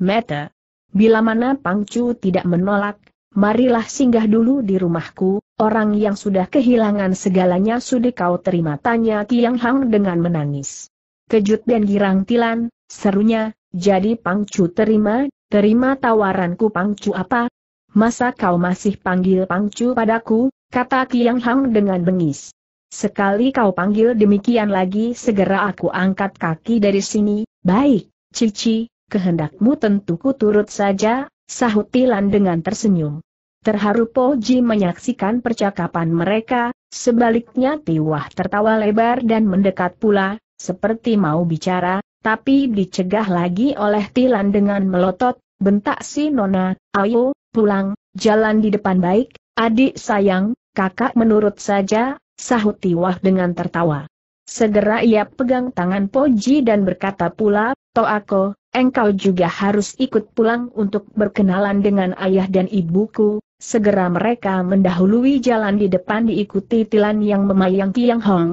Meta. Bila mana Pangcu tidak menolak, marilah singgah dulu di rumahku, orang yang sudah kehilangan segalanya sudah kau terima tanya Tiang Hang dengan menangis. Kejut dan girang tilan, serunya, jadi Pangcu terima, terima tawaranku Pangcu apa? Masa kau masih panggil Pangcu padaku, kata Tiang Hang dengan bengis. Sekali kau panggil demikian lagi segera aku angkat kaki dari sini, baik, Cici, kehendakmu tentu ku turut saja, Sahut Tilan dengan tersenyum. Terharu Po Ji menyaksikan percakapan mereka, sebaliknya Tiwah tertawa lebar dan mendekat pula, seperti mau bicara, tapi dicegah lagi oleh Tilan dengan melotot, bentak si Nona, ayo, pulang, jalan di depan baik, adik sayang, kakak menurut saja, sahut Tiwah dengan tertawa. Segera ia pegang tangan Poji dan berkata pula, Toako, engkau juga harus ikut pulang untuk berkenalan dengan ayah dan ibuku, segera mereka mendahului jalan di depan diikuti Tilan yang memayang Tiang Hong.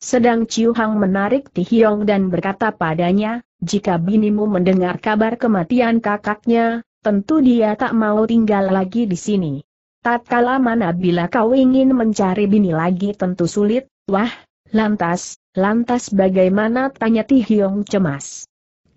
Sedang Chiu Hang menarik Ti Hiong dan berkata padanya, jika binimu mendengar kabar kematian kakaknya, tentu dia tak mau tinggal lagi di sini. Tatkala mana bila kau ingin mencari bini lagi tentu sulit, wah, lantas, lantas bagaimana tanya Ti Hiong cemas.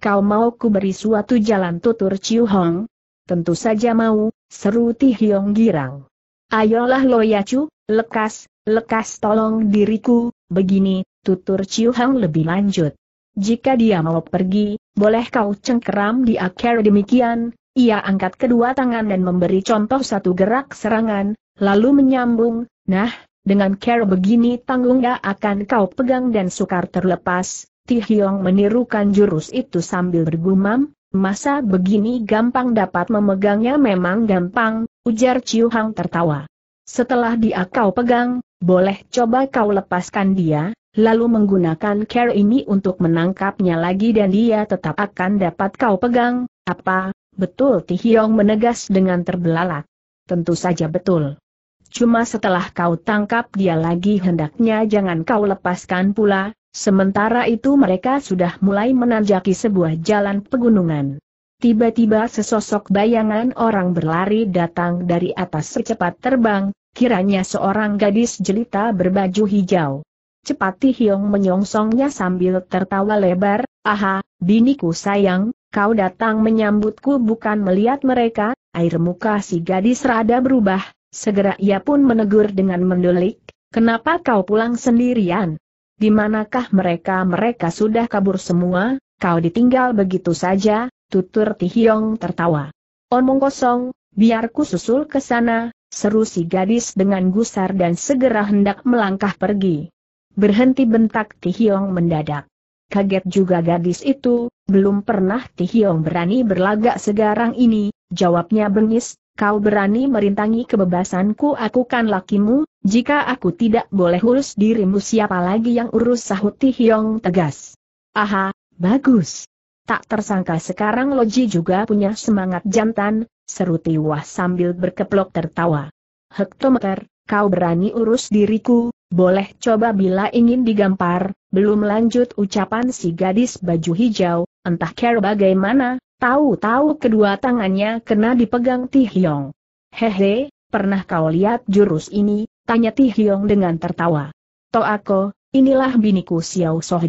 Kau mau ku beri suatu jalan tutur Ciu Hong? Tentu saja mau, seru Ti Hiong girang. Ayolah Loyacu, lekas, lekas tolong diriku, begini, tutur Ciu Hong lebih lanjut. Jika dia mau pergi, boleh kau cengkeram di akhir demikian, ia angkat kedua tangan dan memberi contoh satu gerak serangan, lalu menyambung, nah, dengan care begini tanggung gak ya akan kau pegang dan sukar terlepas, Tihyong menirukan jurus itu sambil bergumam, masa begini gampang dapat memegangnya memang gampang, ujar Chiu Hang tertawa. Setelah dia kau pegang, boleh coba kau lepaskan dia, lalu menggunakan care ini untuk menangkapnya lagi dan dia tetap akan dapat kau pegang, apa, betul Tihyong menegas dengan terbelalak. Tentu saja betul. Cuma setelah kau tangkap dia lagi hendaknya jangan kau lepaskan pula, Sementara itu mereka sudah mulai menanjaki sebuah jalan pegunungan. Tiba-tiba sesosok bayangan orang berlari datang dari atas secepat terbang, kiranya seorang gadis jelita berbaju hijau. Cepat Tihyong menyongsongnya sambil tertawa lebar, aha, biniku sayang, kau datang menyambutku bukan melihat mereka, air muka si gadis rada berubah, segera ia pun menegur dengan mendelik, kenapa kau pulang sendirian? Di manakah mereka? Mereka sudah kabur semua, kau ditinggal begitu saja, tutur Tihyong tertawa. Omong kosong, Biarku susul ke sana, seru si gadis dengan gusar dan segera hendak melangkah pergi. Berhenti bentak Tihyong mendadak. Kaget juga gadis itu, belum pernah Tihyong berani berlagak segarang ini, jawabnya bengis, kau berani merintangi kebebasanku aku kan lakimu, jika aku tidak boleh urus dirimu siapa lagi yang urus sahut Ti Hiong tegas. Aha, bagus. Tak tersangka sekarang Loji juga punya semangat jantan, seru Tiwah sambil berkeplok tertawa. Hektometer, kau berani urus diriku, boleh coba bila ingin digampar, belum lanjut ucapan si gadis baju hijau, entah care bagaimana, tahu-tahu kedua tangannya kena dipegang Ti Hiong. Hehe, pernah kau lihat jurus ini, Tanya Ti Hiong dengan tertawa. aku, inilah biniku Xiao Soh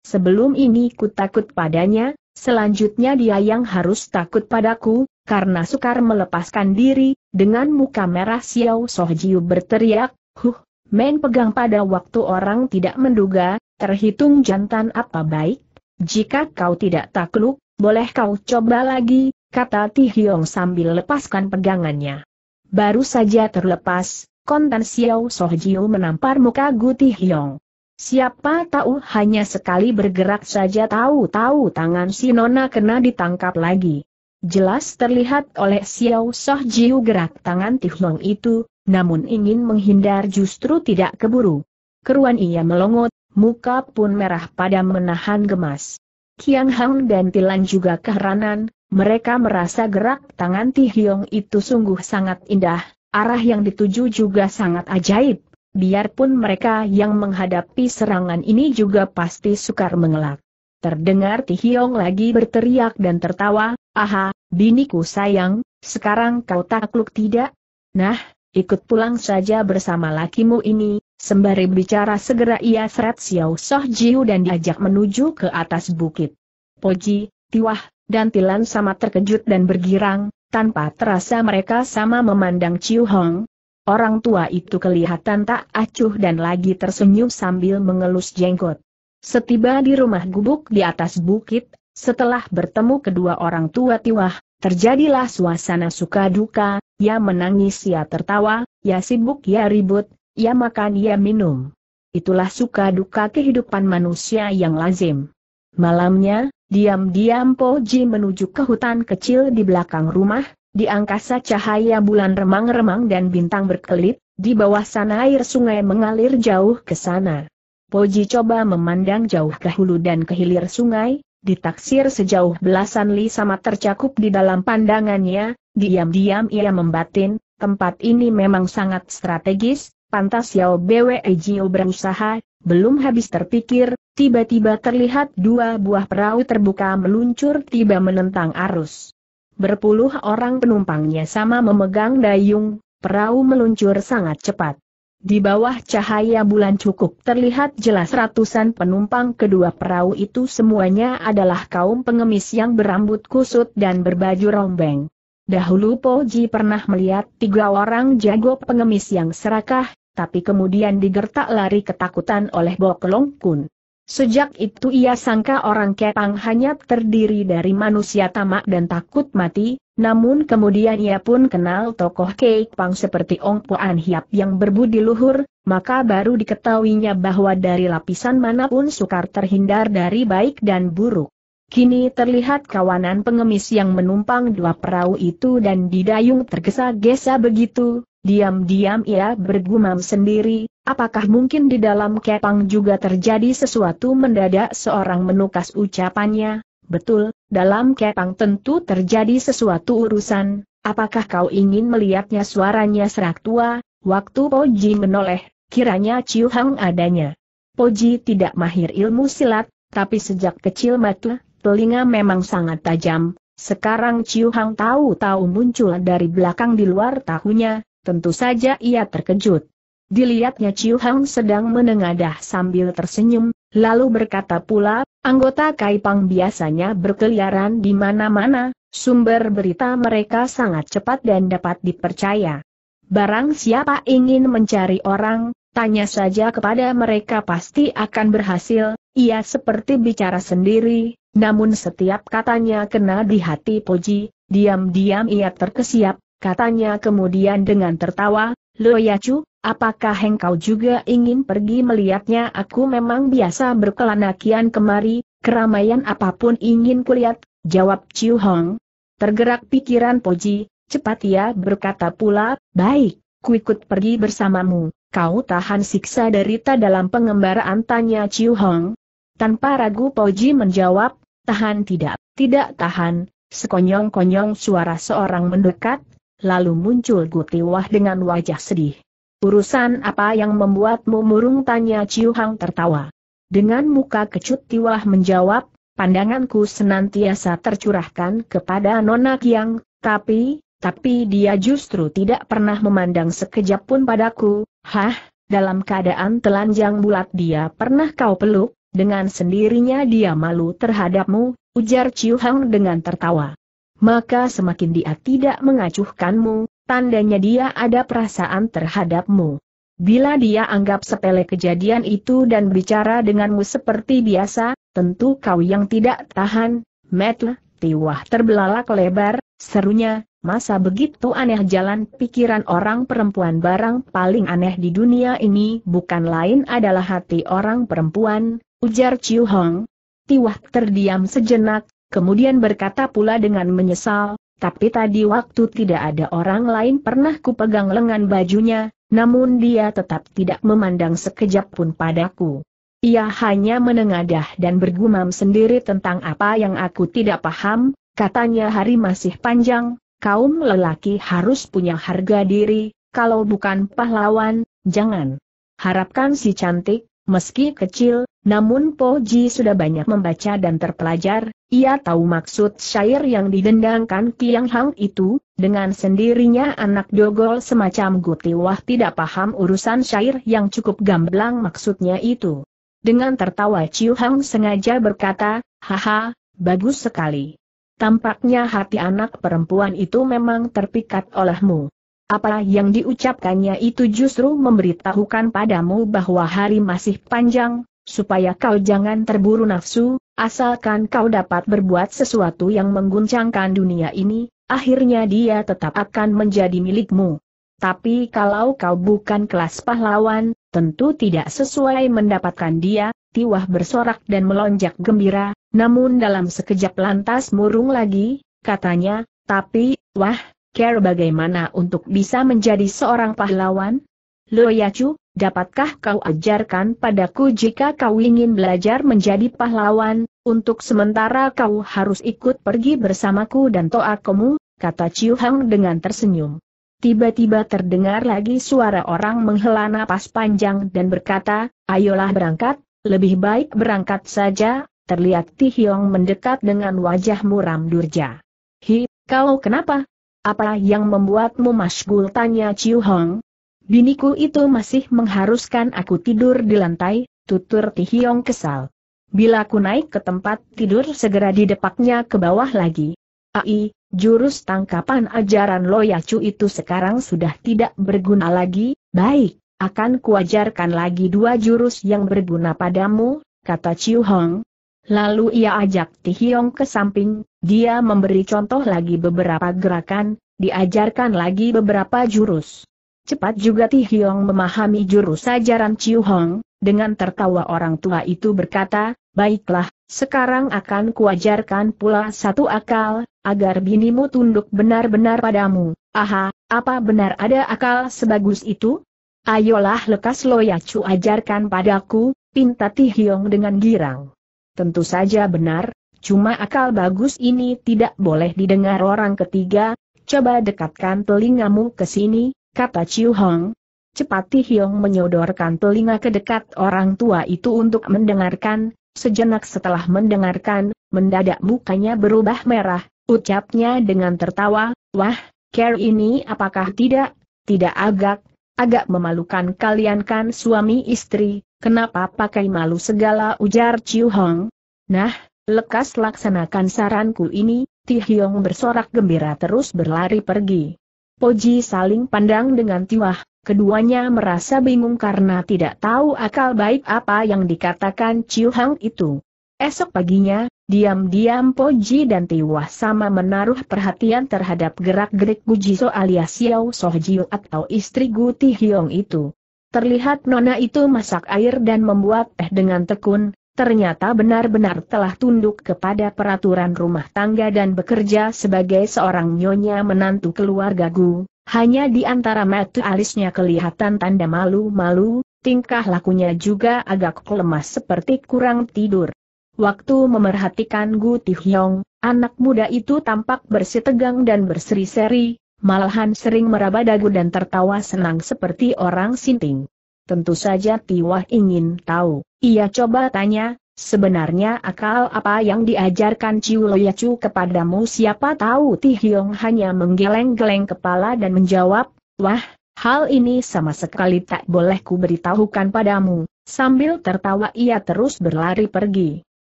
sebelum ini ku takut padanya, selanjutnya dia yang harus takut padaku, karena sukar melepaskan diri, dengan muka merah Xiao Soh berteriak, huh, main pegang pada waktu orang tidak menduga, terhitung jantan apa baik, jika kau tidak takluk, boleh kau coba lagi, kata Ti Hiong sambil lepaskan pegangannya. Baru saja terlepas, Kontan Xiao Sohjiu menampar muka Guti Hiong. Siapa tahu hanya sekali bergerak saja tahu-tahu tangan si Nona kena ditangkap lagi. Jelas terlihat oleh Xiao Sohjiu gerak tangan Tihlong itu, namun ingin menghindar justru tidak keburu. Keruan ia melongot, muka pun merah pada menahan gemas. Kiang Hang dan Tilan juga keheranan, mereka merasa gerak tangan Tihyong itu sungguh sangat indah, arah yang dituju juga sangat ajaib. Biarpun mereka yang menghadapi serangan ini juga pasti sukar mengelak. Terdengar Hiong lagi berteriak dan tertawa, Aha, biniku sayang, sekarang kau takluk tidak? Nah, ikut pulang saja bersama lakimu ini, sembari bicara segera ia seret Xiao Soh Jiu dan diajak menuju ke atas bukit. Poji, Tiwah, dan Tilan sama terkejut dan bergirang, tanpa terasa mereka sama memandang Ciu Hong. Orang tua itu kelihatan tak acuh dan lagi tersenyum sambil mengelus jenggot. Setiba di rumah gubuk di atas bukit, setelah bertemu kedua orang tua Tiwah, terjadilah suasana suka duka, ia menangis ia tertawa, ia sibuk ia ribut, ia makan ia minum. Itulah suka duka kehidupan manusia yang lazim. Malamnya, Diam-diam Po Ji menuju ke hutan kecil di belakang rumah, di angkasa cahaya bulan remang-remang dan bintang berkelip, di bawah sana air sungai mengalir jauh ke sana. Po Ji coba memandang jauh ke hulu dan ke hilir sungai, ditaksir sejauh belasan li sama tercakup di dalam pandangannya, diam-diam ia membatin, tempat ini memang sangat strategis, pantas Yao Bwe Jiu berusaha, belum habis terpikir, Tiba-tiba terlihat dua buah perahu terbuka meluncur tiba menentang arus. Berpuluh orang penumpangnya sama memegang dayung, perahu meluncur sangat cepat. Di bawah cahaya bulan cukup terlihat jelas ratusan penumpang kedua perahu itu semuanya adalah kaum pengemis yang berambut kusut dan berbaju rombeng. Dahulu Poji pernah melihat tiga orang jago pengemis yang serakah, tapi kemudian digertak lari ketakutan oleh Bok Long Kun. Sejak itu ia sangka orang Kepang hanya terdiri dari manusia tamak dan takut mati, namun kemudian ia pun kenal tokoh Kepang seperti Ong Puan Hiap yang berbudi luhur, maka baru diketahuinya bahwa dari lapisan manapun sukar terhindar dari baik dan buruk. Kini terlihat kawanan pengemis yang menumpang dua perahu itu dan didayung tergesa-gesa begitu, diam-diam ia bergumam sendiri, Apakah mungkin di dalam kepang juga terjadi sesuatu mendadak seorang menukas ucapannya? Betul, dalam kepang tentu terjadi sesuatu urusan, apakah kau ingin melihatnya suaranya serak tua, waktu Poji menoleh, kiranya Ciu Hang adanya. Poji tidak mahir ilmu silat, tapi sejak kecil mata, telinga memang sangat tajam, sekarang Ciu Hang tahu-tahu muncul dari belakang di luar tahunya, tentu saja ia terkejut. Dilihatnya Chiu Hang sedang menengadah sambil tersenyum, lalu berkata pula, anggota Kaipang biasanya berkeliaran di mana-mana, sumber berita mereka sangat cepat dan dapat dipercaya. Barang siapa ingin mencari orang, tanya saja kepada mereka pasti akan berhasil, ia seperti bicara sendiri, namun setiap katanya kena di hati Poji, diam-diam ia terkesiap, katanya kemudian dengan tertawa, Loyacu, apakah engkau juga ingin pergi melihatnya? Aku memang biasa berkelana kian kemari, keramaian apapun ingin kulihat, jawab Ciu Hong. Tergerak pikiran Poji, cepat ia berkata pula, baik, kuikut pergi bersamamu. Kau tahan siksa derita dalam pengembaraan tanya Ciu Hong. Tanpa ragu Poji menjawab, tahan tidak, tidak tahan, sekonyong-konyong suara seorang mendekat, lalu muncul Gutiwah dengan wajah sedih. Urusan apa yang membuatmu murung tanya Ciu Hang tertawa. Dengan muka kecut Tiwah menjawab, pandanganku senantiasa tercurahkan kepada Nona Kiang, tapi, tapi dia justru tidak pernah memandang sekejap pun padaku, hah, dalam keadaan telanjang bulat dia pernah kau peluk, dengan sendirinya dia malu terhadapmu, ujar Ciu Hang dengan tertawa maka semakin dia tidak mengacuhkanmu, tandanya dia ada perasaan terhadapmu. Bila dia anggap sepele kejadian itu dan bicara denganmu seperti biasa, tentu kau yang tidak tahan, Metle, tiwah terbelalak lebar, serunya, masa begitu aneh jalan pikiran orang perempuan barang paling aneh di dunia ini bukan lain adalah hati orang perempuan, ujar Ciu Hong. Tiwah terdiam sejenak, Kemudian berkata pula dengan menyesal, tapi tadi waktu tidak ada orang lain pernah kupegang lengan bajunya, namun dia tetap tidak memandang sekejap pun padaku. Ia hanya menengadah dan bergumam sendiri tentang apa yang aku tidak paham, katanya hari masih panjang, kaum lelaki harus punya harga diri, kalau bukan pahlawan, jangan. Harapkan si cantik, meski kecil, namun Po Ji sudah banyak membaca dan terpelajar, ia tahu maksud syair yang didendangkan Kiang Hang itu, dengan sendirinya anak dogol semacam guti wah tidak paham urusan syair yang cukup gamblang maksudnya itu. Dengan tertawa Ciu Hang sengaja berkata, haha, bagus sekali. Tampaknya hati anak perempuan itu memang terpikat olehmu. Apa yang diucapkannya itu justru memberitahukan padamu bahwa hari masih panjang, supaya kau jangan terburu nafsu, asalkan kau dapat berbuat sesuatu yang mengguncangkan dunia ini, akhirnya dia tetap akan menjadi milikmu. Tapi kalau kau bukan kelas pahlawan, tentu tidak sesuai mendapatkan dia, Tiwah bersorak dan melonjak gembira, namun dalam sekejap lantas murung lagi, katanya, tapi, wah, care bagaimana untuk bisa menjadi seorang pahlawan? Lo Yacu, dapatkah kau ajarkan padaku jika kau ingin belajar menjadi pahlawan, untuk sementara kau harus ikut pergi bersamaku dan toakomu, kata Chiu Hang dengan tersenyum. Tiba-tiba terdengar lagi suara orang menghela napas panjang dan berkata, ayolah berangkat, lebih baik berangkat saja, terlihat Ti Hiong mendekat dengan wajah muram durja. Hi, kau kenapa? Apa yang membuatmu masgul tanya Chiu Hong? Biniku itu masih mengharuskan aku tidur di lantai, tutur Hiong kesal. Bila ku naik ke tempat tidur segera didepaknya ke bawah lagi. Ai, jurus tangkapan ajaran Loyacu itu sekarang sudah tidak berguna lagi, baik, akan kuajarkan lagi dua jurus yang berguna padamu, kata Chiu Hong. Lalu ia ajak Hiong ke samping, dia memberi contoh lagi beberapa gerakan, diajarkan lagi beberapa jurus. Cepat juga Ti Hiong memahami jurus ajaran Ciu Hong, dengan tertawa orang tua itu berkata, baiklah, sekarang akan kuajarkan pula satu akal, agar binimu tunduk benar-benar padamu. Aha, apa benar ada akal sebagus itu? Ayolah lekas ya, cu ajarkan padaku, pinta Ti Hiong dengan girang. Tentu saja benar, cuma akal bagus ini tidak boleh didengar orang ketiga, coba dekatkan telingamu ke sini, kata Chiu Hong. Cepat Hiong menyodorkan telinga ke dekat orang tua itu untuk mendengarkan, sejenak setelah mendengarkan, mendadak mukanya berubah merah, ucapnya dengan tertawa, wah, care ini apakah tidak, tidak agak, agak memalukan kalian kan suami istri, kenapa pakai malu segala ujar Chiu Hong. Nah, lekas laksanakan saranku ini, Tihyong bersorak gembira terus berlari pergi. Poji saling pandang dengan tiwah, keduanya merasa bingung karena tidak tahu akal baik apa yang dikatakan Chiu Hang itu. Esok paginya, diam-diam Poji dan Tiwah sama menaruh perhatian terhadap gerak-gerik Gu Jiso alias Xiao Sohjiu atau istri Gu Tihyong itu. Terlihat nona itu masak air dan membuat teh dengan tekun, ternyata benar-benar telah tunduk kepada peraturan rumah tangga dan bekerja sebagai seorang nyonya menantu keluarga Gu. Hanya di antara mata alisnya kelihatan tanda malu-malu, tingkah lakunya juga agak lemas seperti kurang tidur. Waktu memerhatikan Gu Tihyong, anak muda itu tampak bersitegang dan berseri-seri, malahan sering meraba dagu dan tertawa senang seperti orang sinting tentu saja Tiwah ingin tahu. Ia coba tanya, sebenarnya akal apa yang diajarkan Ciu Loyacu kepadamu siapa tahu Ti Hiong hanya menggeleng-geleng kepala dan menjawab, Wah, hal ini sama sekali tak boleh ku beritahukan padamu, sambil tertawa ia terus berlari pergi.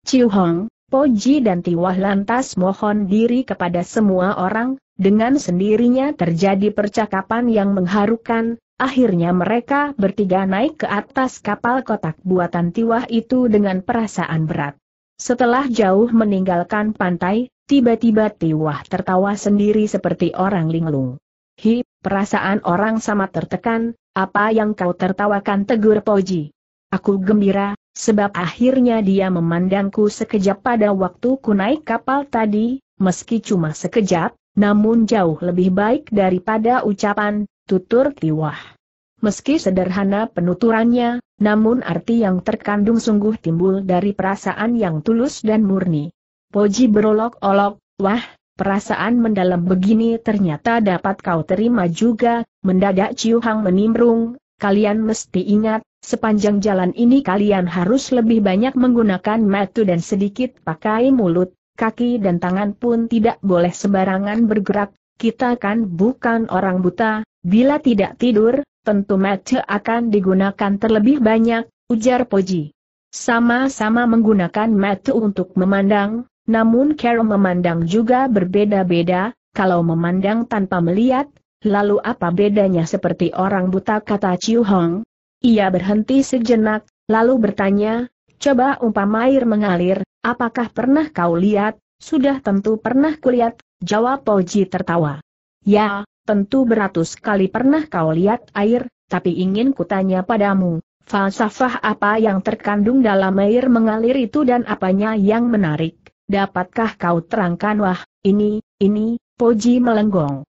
Ciu Hong, Poji dan Tiwah lantas mohon diri kepada semua orang, dengan sendirinya terjadi percakapan yang mengharukan, Akhirnya mereka bertiga naik ke atas kapal kotak buatan Tiwah itu dengan perasaan berat. Setelah jauh meninggalkan pantai, tiba-tiba Tiwah tertawa sendiri seperti orang linglung. Hi, perasaan orang sama tertekan, apa yang kau tertawakan tegur Poji. Aku gembira, sebab akhirnya dia memandangku sekejap pada waktu ku naik kapal tadi, meski cuma sekejap, namun jauh lebih baik daripada ucapan, tutur Kiwah. Meski sederhana penuturannya, namun arti yang terkandung sungguh timbul dari perasaan yang tulus dan murni. Poji berolok-olok, wah, perasaan mendalam begini ternyata dapat kau terima juga, mendadak Ciu Hang menimbrung, kalian mesti ingat, sepanjang jalan ini kalian harus lebih banyak menggunakan metu dan sedikit pakai mulut, kaki dan tangan pun tidak boleh sembarangan bergerak, kita kan bukan orang buta, bila tidak tidur, tentu mata akan digunakan terlebih banyak, ujar Poji. Sama-sama menggunakan mata untuk memandang, namun cara memandang juga berbeda-beda, kalau memandang tanpa melihat, lalu apa bedanya seperti orang buta kata Chiu Hong? Ia berhenti sejenak, lalu bertanya, coba umpama air mengalir, apakah pernah kau lihat, sudah tentu pernah kulihat, jawab Poji tertawa. Ya, tentu beratus kali pernah kau lihat air, tapi ingin kutanya padamu, falsafah apa yang terkandung dalam air mengalir itu dan apanya yang menarik? Dapatkah kau terangkan wah, ini, ini, Poji melenggong.